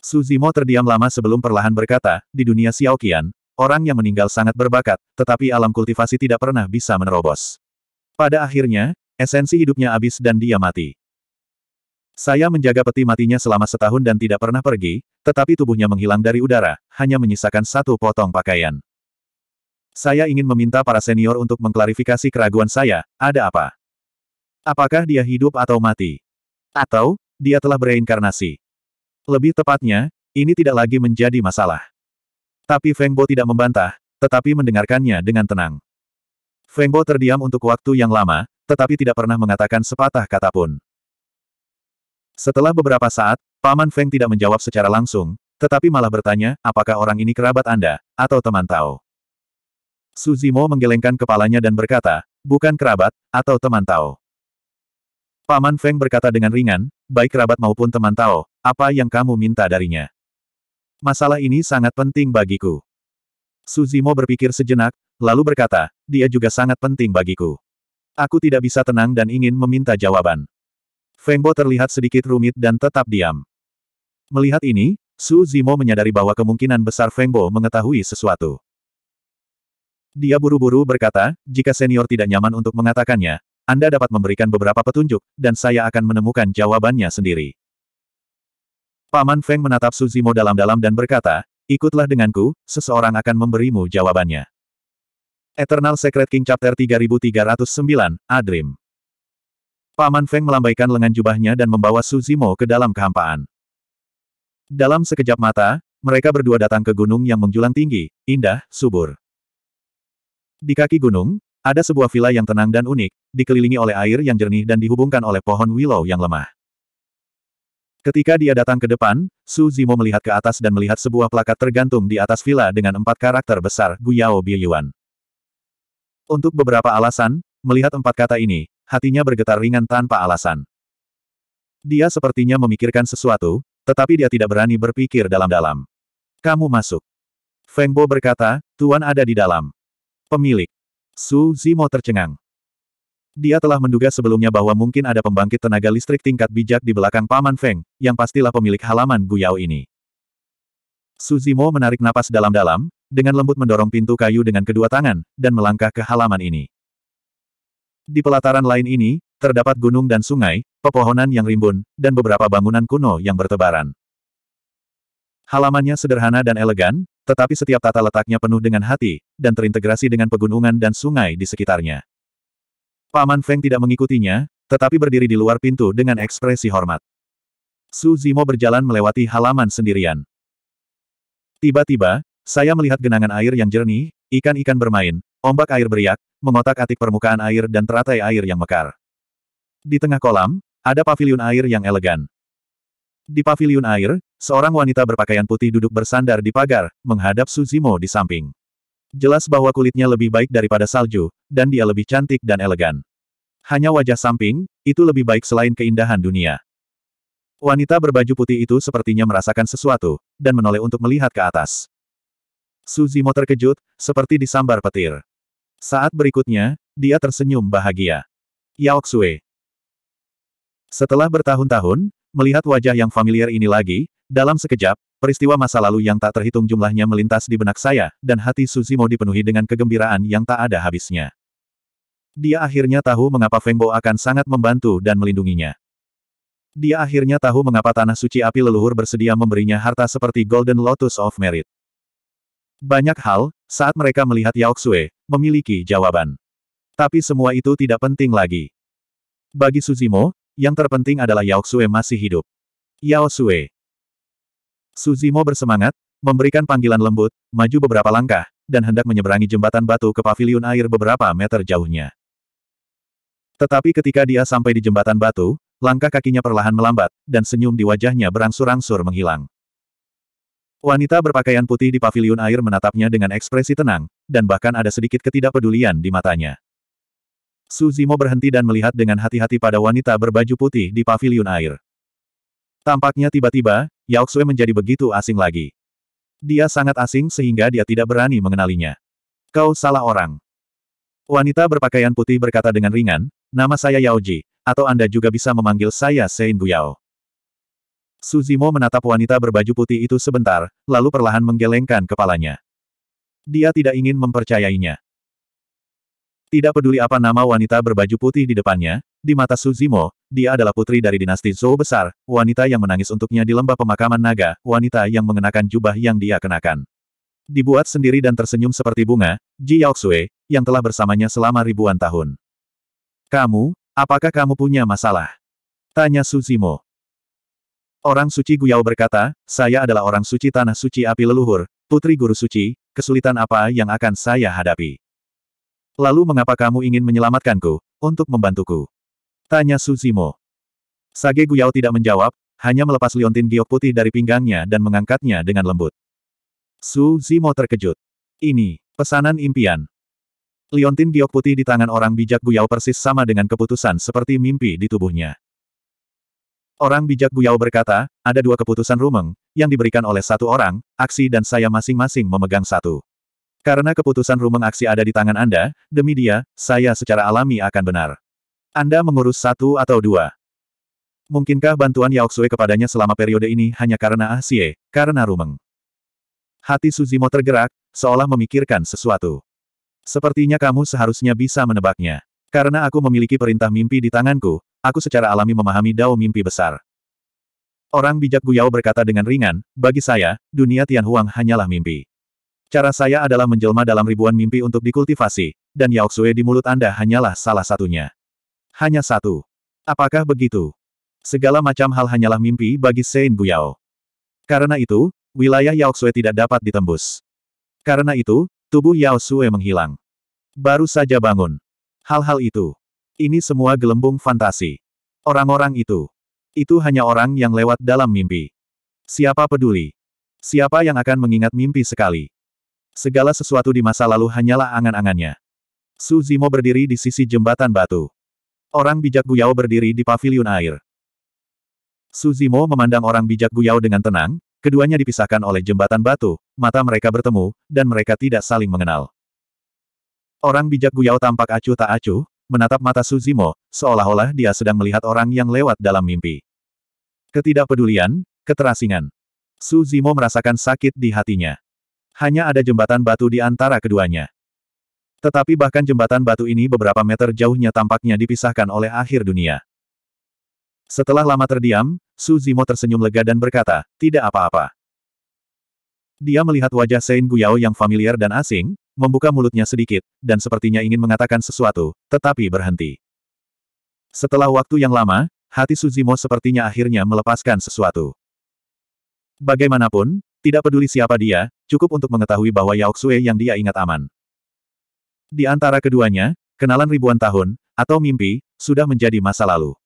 Su Zimo terdiam lama sebelum perlahan berkata, di dunia Xiaoqian, orang yang meninggal sangat berbakat, tetapi alam kultivasi tidak pernah bisa menerobos. Pada akhirnya, esensi hidupnya habis dan dia mati. Saya menjaga peti matinya selama setahun dan tidak pernah pergi, tetapi tubuhnya menghilang dari udara, hanya menyisakan satu potong pakaian. Saya ingin meminta para senior untuk mengklarifikasi keraguan saya, ada apa? Apakah dia hidup atau mati? Atau, dia telah bereinkarnasi? Lebih tepatnya, ini tidak lagi menjadi masalah. Tapi Feng Bo tidak membantah, tetapi mendengarkannya dengan tenang. Feng Bo terdiam untuk waktu yang lama, tetapi tidak pernah mengatakan sepatah kata pun. Setelah beberapa saat, Paman Feng tidak menjawab secara langsung, tetapi malah bertanya, apakah orang ini kerabat Anda, atau teman Tao? Suzimo menggelengkan kepalanya dan berkata, bukan kerabat, atau teman Tao. Paman Feng berkata dengan ringan, baik kerabat maupun teman Tao, apa yang kamu minta darinya? Masalah ini sangat penting bagiku. Suzimo berpikir sejenak, lalu berkata, dia juga sangat penting bagiku. Aku tidak bisa tenang dan ingin meminta jawaban. Fengbo terlihat sedikit rumit dan tetap diam. Melihat ini, Su Zimo menyadari bahwa kemungkinan besar Fengbo mengetahui sesuatu. Dia buru-buru berkata, jika senior tidak nyaman untuk mengatakannya, Anda dapat memberikan beberapa petunjuk, dan saya akan menemukan jawabannya sendiri. Paman Feng menatap Suzimo dalam-dalam dan berkata, ikutlah denganku, seseorang akan memberimu jawabannya. Eternal Secret King Chapter 3309, Adrim. Paman Feng melambaikan lengan jubahnya dan membawa Suzimo ke dalam kehampaan. Dalam sekejap mata, mereka berdua datang ke gunung yang menjulang tinggi, indah, subur. Di kaki gunung, ada sebuah villa yang tenang dan unik, dikelilingi oleh air yang jernih dan dihubungkan oleh pohon willow yang lemah. Ketika dia datang ke depan, Su Zimo melihat ke atas dan melihat sebuah plakat tergantung di atas villa dengan empat karakter besar Guyao Biyuan. Untuk beberapa alasan, melihat empat kata ini, hatinya bergetar ringan tanpa alasan. Dia sepertinya memikirkan sesuatu, tetapi dia tidak berani berpikir dalam-dalam. Kamu masuk. Feng Bo berkata, Tuan ada di dalam. Pemilik. Su Zimo tercengang. Dia telah menduga sebelumnya bahwa mungkin ada pembangkit tenaga listrik tingkat bijak di belakang Paman Feng, yang pastilah pemilik halaman Guyao ini. Suzimo menarik napas dalam-dalam, dengan lembut mendorong pintu kayu dengan kedua tangan, dan melangkah ke halaman ini. Di pelataran lain ini, terdapat gunung dan sungai, pepohonan yang rimbun, dan beberapa bangunan kuno yang bertebaran. Halamannya sederhana dan elegan, tetapi setiap tata letaknya penuh dengan hati, dan terintegrasi dengan pegunungan dan sungai di sekitarnya. Paman Feng tidak mengikutinya, tetapi berdiri di luar pintu dengan ekspresi hormat. Su Zimo berjalan melewati halaman sendirian. Tiba-tiba, saya melihat genangan air yang jernih, ikan-ikan bermain, ombak air beriak, mengotak-atik permukaan air dan teratai air yang mekar. Di tengah kolam, ada paviliun air yang elegan. Di paviliun air, seorang wanita berpakaian putih duduk bersandar di pagar, menghadap Suzimo di samping. Jelas bahwa kulitnya lebih baik daripada salju, dan dia lebih cantik dan elegan. Hanya wajah samping, itu lebih baik selain keindahan dunia. Wanita berbaju putih itu sepertinya merasakan sesuatu, dan menoleh untuk melihat ke atas. Suzimo terkejut, seperti disambar petir. Saat berikutnya, dia tersenyum bahagia. Yaoksue. Setelah bertahun-tahun, melihat wajah yang familiar ini lagi, dalam sekejap, Peristiwa masa lalu yang tak terhitung jumlahnya melintas di benak saya, dan hati Suzimo dipenuhi dengan kegembiraan yang tak ada habisnya. Dia akhirnya tahu mengapa Fengbo akan sangat membantu dan melindunginya. Dia akhirnya tahu mengapa Tanah Suci Api Leluhur bersedia memberinya harta seperti Golden Lotus of Merit. Banyak hal, saat mereka melihat Yao Xue memiliki jawaban. Tapi semua itu tidak penting lagi. Bagi Suzimo, yang terpenting adalah Yao Xue masih hidup. Yao Xue. Suzimo bersemangat, memberikan panggilan lembut, maju beberapa langkah, dan hendak menyeberangi jembatan batu ke paviliun air beberapa meter jauhnya. Tetapi ketika dia sampai di jembatan batu, langkah kakinya perlahan melambat, dan senyum di wajahnya berangsur-angsur menghilang. Wanita berpakaian putih di paviliun air menatapnya dengan ekspresi tenang, dan bahkan ada sedikit ketidakpedulian di matanya. Suzimo berhenti dan melihat dengan hati-hati pada wanita berbaju putih di paviliun air. Tampaknya tiba-tiba, Yao Xue menjadi begitu asing lagi. Dia sangat asing sehingga dia tidak berani mengenalinya. Kau salah orang. Wanita berpakaian putih berkata dengan ringan, nama saya Yao Ji, atau Anda juga bisa memanggil saya Sein Guyao. Suzimo menatap wanita berbaju putih itu sebentar, lalu perlahan menggelengkan kepalanya. Dia tidak ingin mempercayainya. Tidak peduli apa nama wanita berbaju putih di depannya, di mata Suzimo, dia adalah putri dari dinasti Zhou besar, wanita yang menangis untuknya di lembah pemakaman naga, wanita yang mengenakan jubah yang dia kenakan. Dibuat sendiri dan tersenyum seperti bunga, Ji Yaoxue, yang telah bersamanya selama ribuan tahun. Kamu, apakah kamu punya masalah? Tanya Suzimo. Orang suci Guyao berkata, saya adalah orang suci tanah suci api leluhur, putri guru suci, kesulitan apa yang akan saya hadapi? Lalu mengapa kamu ingin menyelamatkanku, untuk membantuku? Tanya Suzimo. Sage Guyao tidak menjawab, hanya melepas liontin giok putih dari pinggangnya dan mengangkatnya dengan lembut. Su Zimo terkejut. Ini, pesanan impian. Liontin giok putih di tangan orang bijak Guyao persis sama dengan keputusan seperti mimpi di tubuhnya. Orang bijak Guyao berkata, ada dua keputusan rumeng, yang diberikan oleh satu orang, aksi dan saya masing-masing memegang satu. Karena keputusan rumeng aksi ada di tangan Anda, demi dia, saya secara alami akan benar. Anda mengurus satu atau dua. Mungkinkah bantuan Xue kepadanya selama periode ini hanya karena Ahsie, karena rumeng? Hati Suzimo tergerak, seolah memikirkan sesuatu. Sepertinya kamu seharusnya bisa menebaknya. Karena aku memiliki perintah mimpi di tanganku, aku secara alami memahami dao mimpi besar. Orang bijak Guyao berkata dengan ringan, bagi saya, dunia Tianhuang hanyalah mimpi. Cara saya adalah menjelma dalam ribuan mimpi untuk dikultivasi, dan Yaoxue di mulut Anda hanyalah salah satunya. Hanya satu. Apakah begitu? Segala macam hal hanyalah mimpi bagi Sein Buyao. Karena itu, wilayah Yaoxue tidak dapat ditembus. Karena itu, tubuh Yaoxue menghilang. Baru saja bangun. Hal-hal itu. Ini semua gelembung fantasi. Orang-orang itu. Itu hanya orang yang lewat dalam mimpi. Siapa peduli? Siapa yang akan mengingat mimpi sekali? Segala sesuatu di masa lalu hanyalah angan-angannya. Su Zimo berdiri di sisi jembatan batu. Orang bijak Guyao berdiri di paviliun air. Su Zimo memandang orang bijak Guyao dengan tenang, keduanya dipisahkan oleh jembatan batu, mata mereka bertemu, dan mereka tidak saling mengenal. Orang bijak Guyao tampak acuh tak acuh, menatap mata Su Zimo seolah-olah dia sedang melihat orang yang lewat dalam mimpi. Ketidakpedulian, keterasingan. Su Zimo merasakan sakit di hatinya hanya ada jembatan batu di antara keduanya. Tetapi bahkan jembatan batu ini beberapa meter jauhnya tampaknya dipisahkan oleh akhir dunia. Setelah lama terdiam, Su Zimo tersenyum lega dan berkata, tidak apa-apa. Dia melihat wajah Sein Guyao yang familiar dan asing, membuka mulutnya sedikit, dan sepertinya ingin mengatakan sesuatu, tetapi berhenti. Setelah waktu yang lama, hati Su Zimo sepertinya akhirnya melepaskan sesuatu. Bagaimanapun, tidak peduli siapa dia, cukup untuk mengetahui bahwa Yao Xue yang dia ingat aman. Di antara keduanya, kenalan ribuan tahun, atau mimpi, sudah menjadi masa lalu.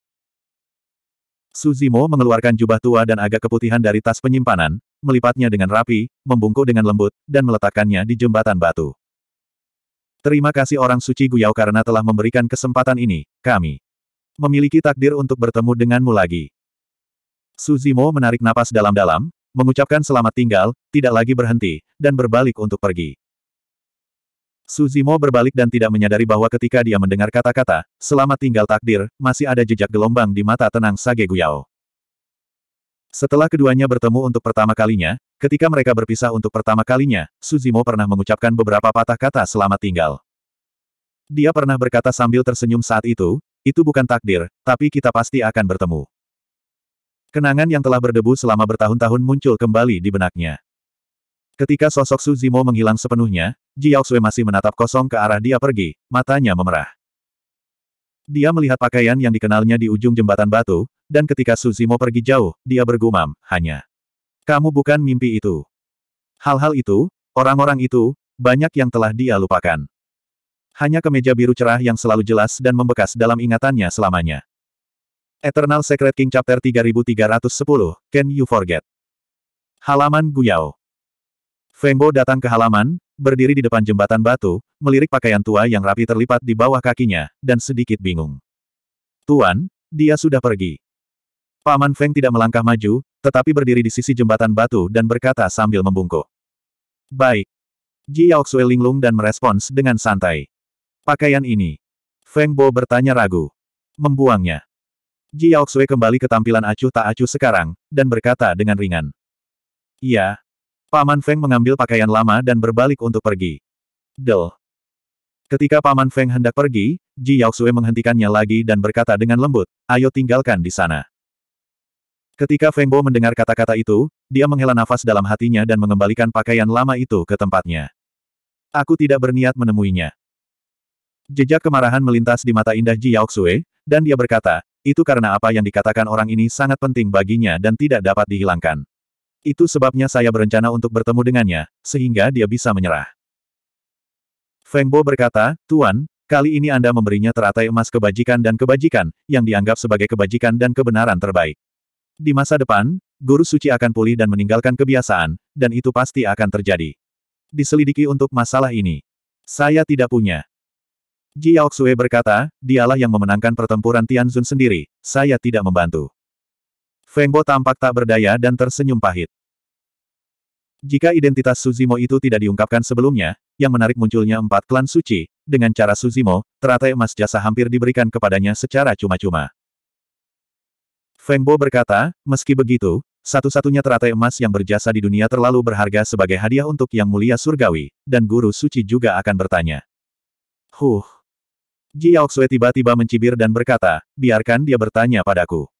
Suzimo mengeluarkan jubah tua dan agak keputihan dari tas penyimpanan, melipatnya dengan rapi, membungkuk dengan lembut, dan meletakkannya di jembatan batu. Terima kasih orang suci Guyao karena telah memberikan kesempatan ini, kami. Memiliki takdir untuk bertemu denganmu lagi. Suzimo menarik napas dalam-dalam, mengucapkan selamat tinggal, tidak lagi berhenti, dan berbalik untuk pergi. Suzimo berbalik dan tidak menyadari bahwa ketika dia mendengar kata-kata, selamat tinggal takdir, masih ada jejak gelombang di mata tenang Sage Guyao. Setelah keduanya bertemu untuk pertama kalinya, ketika mereka berpisah untuk pertama kalinya, Suzimo pernah mengucapkan beberapa patah kata selamat tinggal. Dia pernah berkata sambil tersenyum saat itu, itu bukan takdir, tapi kita pasti akan bertemu. Kenangan yang telah berdebu selama bertahun-tahun muncul kembali di benaknya. Ketika sosok Su Zimo menghilang sepenuhnya, Ji Yaoxue masih menatap kosong ke arah dia pergi, matanya memerah. Dia melihat pakaian yang dikenalnya di ujung jembatan batu, dan ketika Su Zimo pergi jauh, dia bergumam, hanya. Kamu bukan mimpi itu. Hal-hal itu, orang-orang itu, banyak yang telah dia lupakan. Hanya kemeja biru cerah yang selalu jelas dan membekas dalam ingatannya selamanya. Eternal Secret King Chapter 3310, Can You Forget? Halaman Guyao. Bo datang ke halaman, berdiri di depan jembatan batu, melirik pakaian tua yang rapi terlipat di bawah kakinya, dan sedikit bingung. Tuan, dia sudah pergi. Paman Feng tidak melangkah maju, tetapi berdiri di sisi jembatan batu dan berkata sambil membungkuk. Baik. Ji Yaoxue linglung dan merespons dengan santai. Pakaian ini. Feng Bo bertanya ragu. Membuangnya. Ji Yaoxue kembali ke tampilan acuh tak acuh sekarang, dan berkata dengan ringan. Iya. Paman Feng mengambil pakaian lama dan berbalik untuk pergi. Del. Ketika Paman Feng hendak pergi, Ji Yaoxue menghentikannya lagi dan berkata dengan lembut, ayo tinggalkan di sana. Ketika Feng Bo mendengar kata-kata itu, dia menghela nafas dalam hatinya dan mengembalikan pakaian lama itu ke tempatnya. Aku tidak berniat menemuinya. Jejak kemarahan melintas di mata indah Ji Yaoxue, dan dia berkata, itu karena apa yang dikatakan orang ini sangat penting baginya dan tidak dapat dihilangkan. Itu sebabnya saya berencana untuk bertemu dengannya, sehingga dia bisa menyerah. Feng Bo berkata, Tuan, kali ini Anda memberinya teratai emas kebajikan dan kebajikan, yang dianggap sebagai kebajikan dan kebenaran terbaik. Di masa depan, Guru Suci akan pulih dan meninggalkan kebiasaan, dan itu pasti akan terjadi. Diselidiki untuk masalah ini. Saya tidak punya. Ji Xue berkata, dialah yang memenangkan pertempuran Tianzun sendiri, saya tidak membantu. Feng Bo tampak tak berdaya dan tersenyum pahit. Jika identitas Suzimo itu tidak diungkapkan sebelumnya, yang menarik munculnya empat klan suci, dengan cara Suzimo, teratai emas jasa hampir diberikan kepadanya secara cuma-cuma. Feng Bo berkata, meski begitu, satu-satunya teratai emas yang berjasa di dunia terlalu berharga sebagai hadiah untuk Yang Mulia Surgawi, dan Guru Suci juga akan bertanya. Huh, Ji Yaoxue tiba-tiba mencibir dan berkata, biarkan dia bertanya padaku.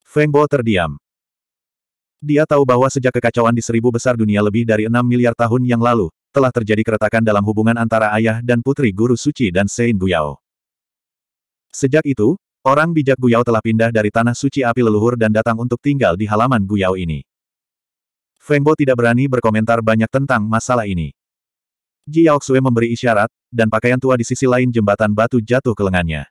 Feng Bo terdiam. Dia tahu bahwa sejak kekacauan di seribu besar dunia lebih dari enam miliar tahun yang lalu, telah terjadi keretakan dalam hubungan antara ayah dan putri guru suci dan Sein Guyao. Sejak itu, orang bijak Guyao telah pindah dari tanah suci api leluhur dan datang untuk tinggal di halaman Guyao ini. Feng Bo tidak berani berkomentar banyak tentang masalah ini. Ji Yaoxue memberi isyarat, dan pakaian tua di sisi lain jembatan batu jatuh ke lengannya.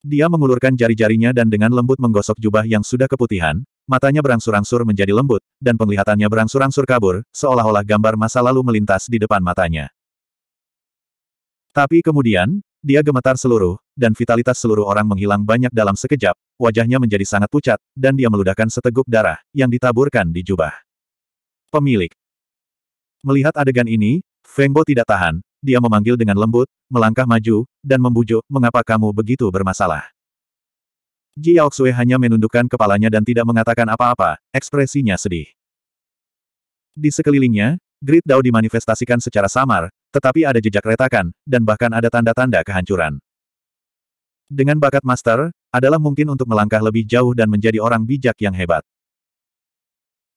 Dia mengulurkan jari-jarinya dan dengan lembut menggosok jubah yang sudah keputihan, matanya berangsur-angsur menjadi lembut, dan penglihatannya berangsur-angsur kabur, seolah-olah gambar masa lalu melintas di depan matanya. Tapi kemudian, dia gemetar seluruh, dan vitalitas seluruh orang menghilang banyak dalam sekejap, wajahnya menjadi sangat pucat, dan dia meludahkan seteguk darah, yang ditaburkan di jubah. Pemilik. Melihat adegan ini, Fengbo tidak tahan, dia memanggil dengan lembut, melangkah maju, dan membujuk, mengapa kamu begitu bermasalah. Ji Yaoxue hanya menundukkan kepalanya dan tidak mengatakan apa-apa, ekspresinya sedih. Di sekelilingnya, Grid Dao dimanifestasikan secara samar, tetapi ada jejak retakan, dan bahkan ada tanda-tanda kehancuran. Dengan bakat master, adalah mungkin untuk melangkah lebih jauh dan menjadi orang bijak yang hebat.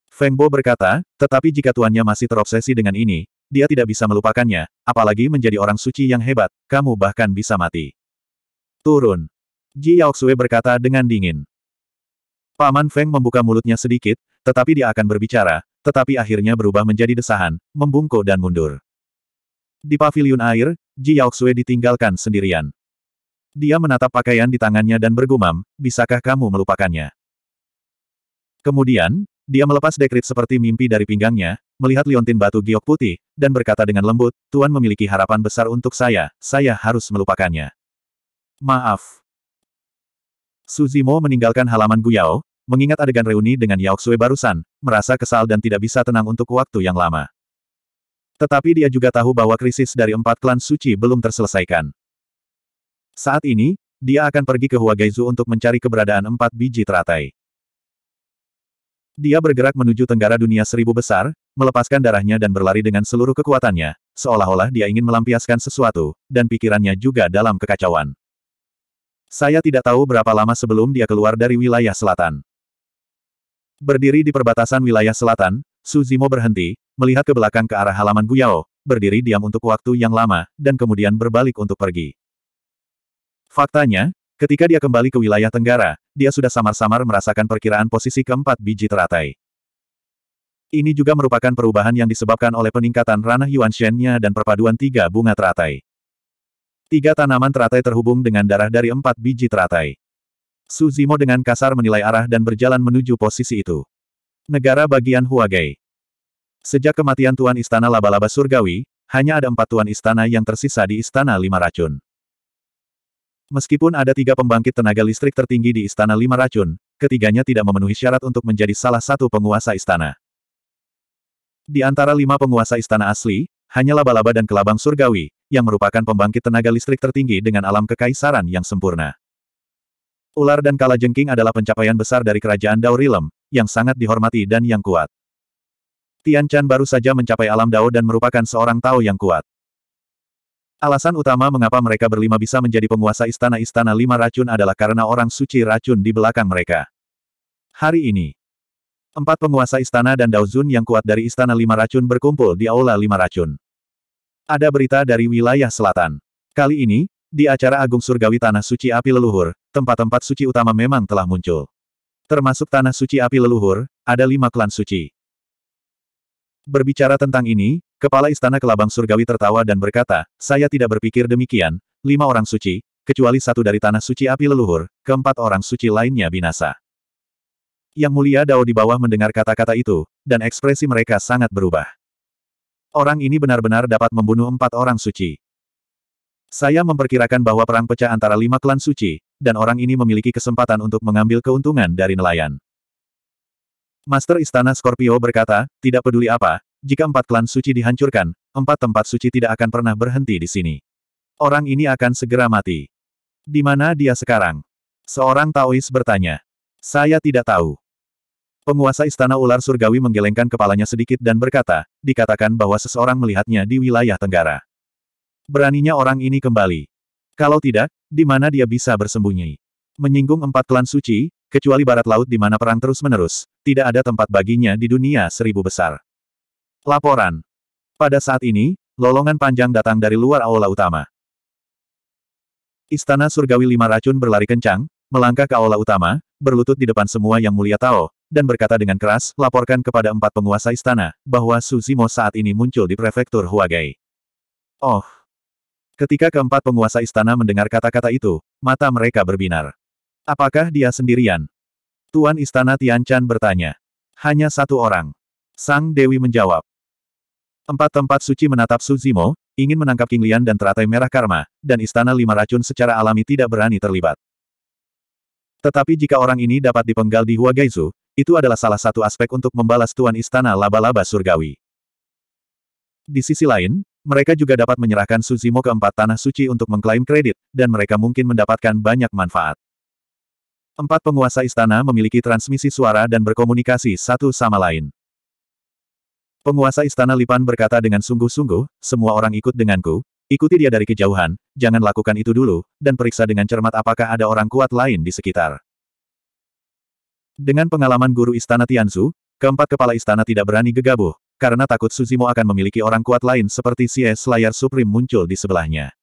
Feng Bo berkata, tetapi jika tuannya masih terobsesi dengan ini, dia tidak bisa melupakannya, apalagi menjadi orang suci yang hebat, kamu bahkan bisa mati. Turun. Ji Yaoxue berkata dengan dingin. Paman Feng membuka mulutnya sedikit, tetapi dia akan berbicara, tetapi akhirnya berubah menjadi desahan, membungkuk dan mundur. Di pavilion air, Ji Yaoxue ditinggalkan sendirian. Dia menatap pakaian di tangannya dan bergumam, bisakah kamu melupakannya? Kemudian, dia melepas dekrit seperti mimpi dari pinggangnya, melihat liontin batu giok putih, dan berkata dengan lembut, Tuan memiliki harapan besar untuk saya, saya harus melupakannya. Maaf. Suzimo meninggalkan halaman Guyao, mengingat adegan reuni dengan Yao Xue barusan, merasa kesal dan tidak bisa tenang untuk waktu yang lama. Tetapi dia juga tahu bahwa krisis dari empat klan suci belum terselesaikan. Saat ini, dia akan pergi ke Huagaizu untuk mencari keberadaan empat biji teratai. Dia bergerak menuju tenggara dunia seribu besar, melepaskan darahnya dan berlari dengan seluruh kekuatannya, seolah-olah dia ingin melampiaskan sesuatu, dan pikirannya juga dalam kekacauan. Saya tidak tahu berapa lama sebelum dia keluar dari wilayah selatan. Berdiri di perbatasan wilayah selatan, Suzimo berhenti, melihat ke belakang ke arah halaman Guyao, berdiri diam untuk waktu yang lama, dan kemudian berbalik untuk pergi. Faktanya, Ketika dia kembali ke wilayah Tenggara, dia sudah samar-samar merasakan perkiraan posisi keempat biji teratai. Ini juga merupakan perubahan yang disebabkan oleh peningkatan ranah Yuan Shen-nya dan perpaduan tiga bunga teratai. Tiga tanaman teratai terhubung dengan darah dari empat biji teratai. Su Zimo dengan kasar menilai arah dan berjalan menuju posisi itu. Negara bagian Huagai. Sejak kematian Tuan Istana Laba-Laba Surgawi, hanya ada empat Tuan Istana yang tersisa di Istana Lima Racun. Meskipun ada tiga pembangkit tenaga listrik tertinggi di Istana Lima Racun, ketiganya tidak memenuhi syarat untuk menjadi salah satu penguasa istana. Di antara lima penguasa istana asli, hanya laba-laba dan kelabang surgawi, yang merupakan pembangkit tenaga listrik tertinggi dengan alam kekaisaran yang sempurna. Ular dan kalajengking adalah pencapaian besar dari kerajaan Daurilem, yang sangat dihormati dan yang kuat. Tian Chan baru saja mencapai alam Dao dan merupakan seorang Tao yang kuat. Alasan utama mengapa mereka berlima bisa menjadi penguasa istana-istana lima racun adalah karena orang suci racun di belakang mereka. Hari ini, empat penguasa istana dan Daozun yang kuat dari istana lima racun berkumpul di Aula Lima Racun. Ada berita dari wilayah selatan. Kali ini, di acara Agung Surgawi Tanah Suci Api Leluhur, tempat-tempat suci utama memang telah muncul. Termasuk Tanah Suci Api Leluhur, ada lima klan suci. Berbicara tentang ini, Kepala Istana Kelabang Surgawi tertawa dan berkata, saya tidak berpikir demikian, lima orang suci, kecuali satu dari tanah suci api leluhur, keempat orang suci lainnya binasa. Yang mulia Dao di bawah mendengar kata-kata itu, dan ekspresi mereka sangat berubah. Orang ini benar-benar dapat membunuh empat orang suci. Saya memperkirakan bahwa perang pecah antara lima klan suci, dan orang ini memiliki kesempatan untuk mengambil keuntungan dari nelayan. Master Istana Scorpio berkata, tidak peduli apa, jika empat klan suci dihancurkan, empat tempat suci tidak akan pernah berhenti di sini. Orang ini akan segera mati. Di mana dia sekarang? Seorang Taois bertanya. Saya tidak tahu. Penguasa Istana Ular Surgawi menggelengkan kepalanya sedikit dan berkata, dikatakan bahwa seseorang melihatnya di wilayah Tenggara. Beraninya orang ini kembali. Kalau tidak, di mana dia bisa bersembunyi? Menyinggung empat klan suci, kecuali barat laut di mana perang terus-menerus, tidak ada tempat baginya di dunia seribu besar. Laporan. Pada saat ini, lolongan panjang datang dari luar aula utama. Istana Surgawi Lima Racun berlari kencang, melangkah ke aula utama, berlutut di depan semua yang mulia Tao, dan berkata dengan keras, laporkan kepada empat penguasa istana, bahwa Suzimo saat ini muncul di prefektur Huagai. Oh! Ketika keempat penguasa istana mendengar kata-kata itu, mata mereka berbinar. Apakah dia sendirian? Tuan Istana Tian Tianchan bertanya. Hanya satu orang. Sang Dewi menjawab. Empat tempat suci menatap Su Zimo, ingin menangkap King Lian dan teratai merah karma, dan istana lima racun secara alami tidak berani terlibat. Tetapi jika orang ini dapat dipenggal di Hua Gaizu, itu adalah salah satu aspek untuk membalas tuan istana laba-laba surgawi. Di sisi lain, mereka juga dapat menyerahkan Suzimo ke empat tanah suci untuk mengklaim kredit, dan mereka mungkin mendapatkan banyak manfaat. Empat penguasa istana memiliki transmisi suara dan berkomunikasi satu sama lain. Penguasa Istana Lipan berkata dengan sungguh-sungguh, semua orang ikut denganku, ikuti dia dari kejauhan, jangan lakukan itu dulu, dan periksa dengan cermat apakah ada orang kuat lain di sekitar. Dengan pengalaman guru Istana Tianzu, keempat kepala istana tidak berani gegabah, karena takut Suzimo akan memiliki orang kuat lain seperti Xie layar Supreme muncul di sebelahnya.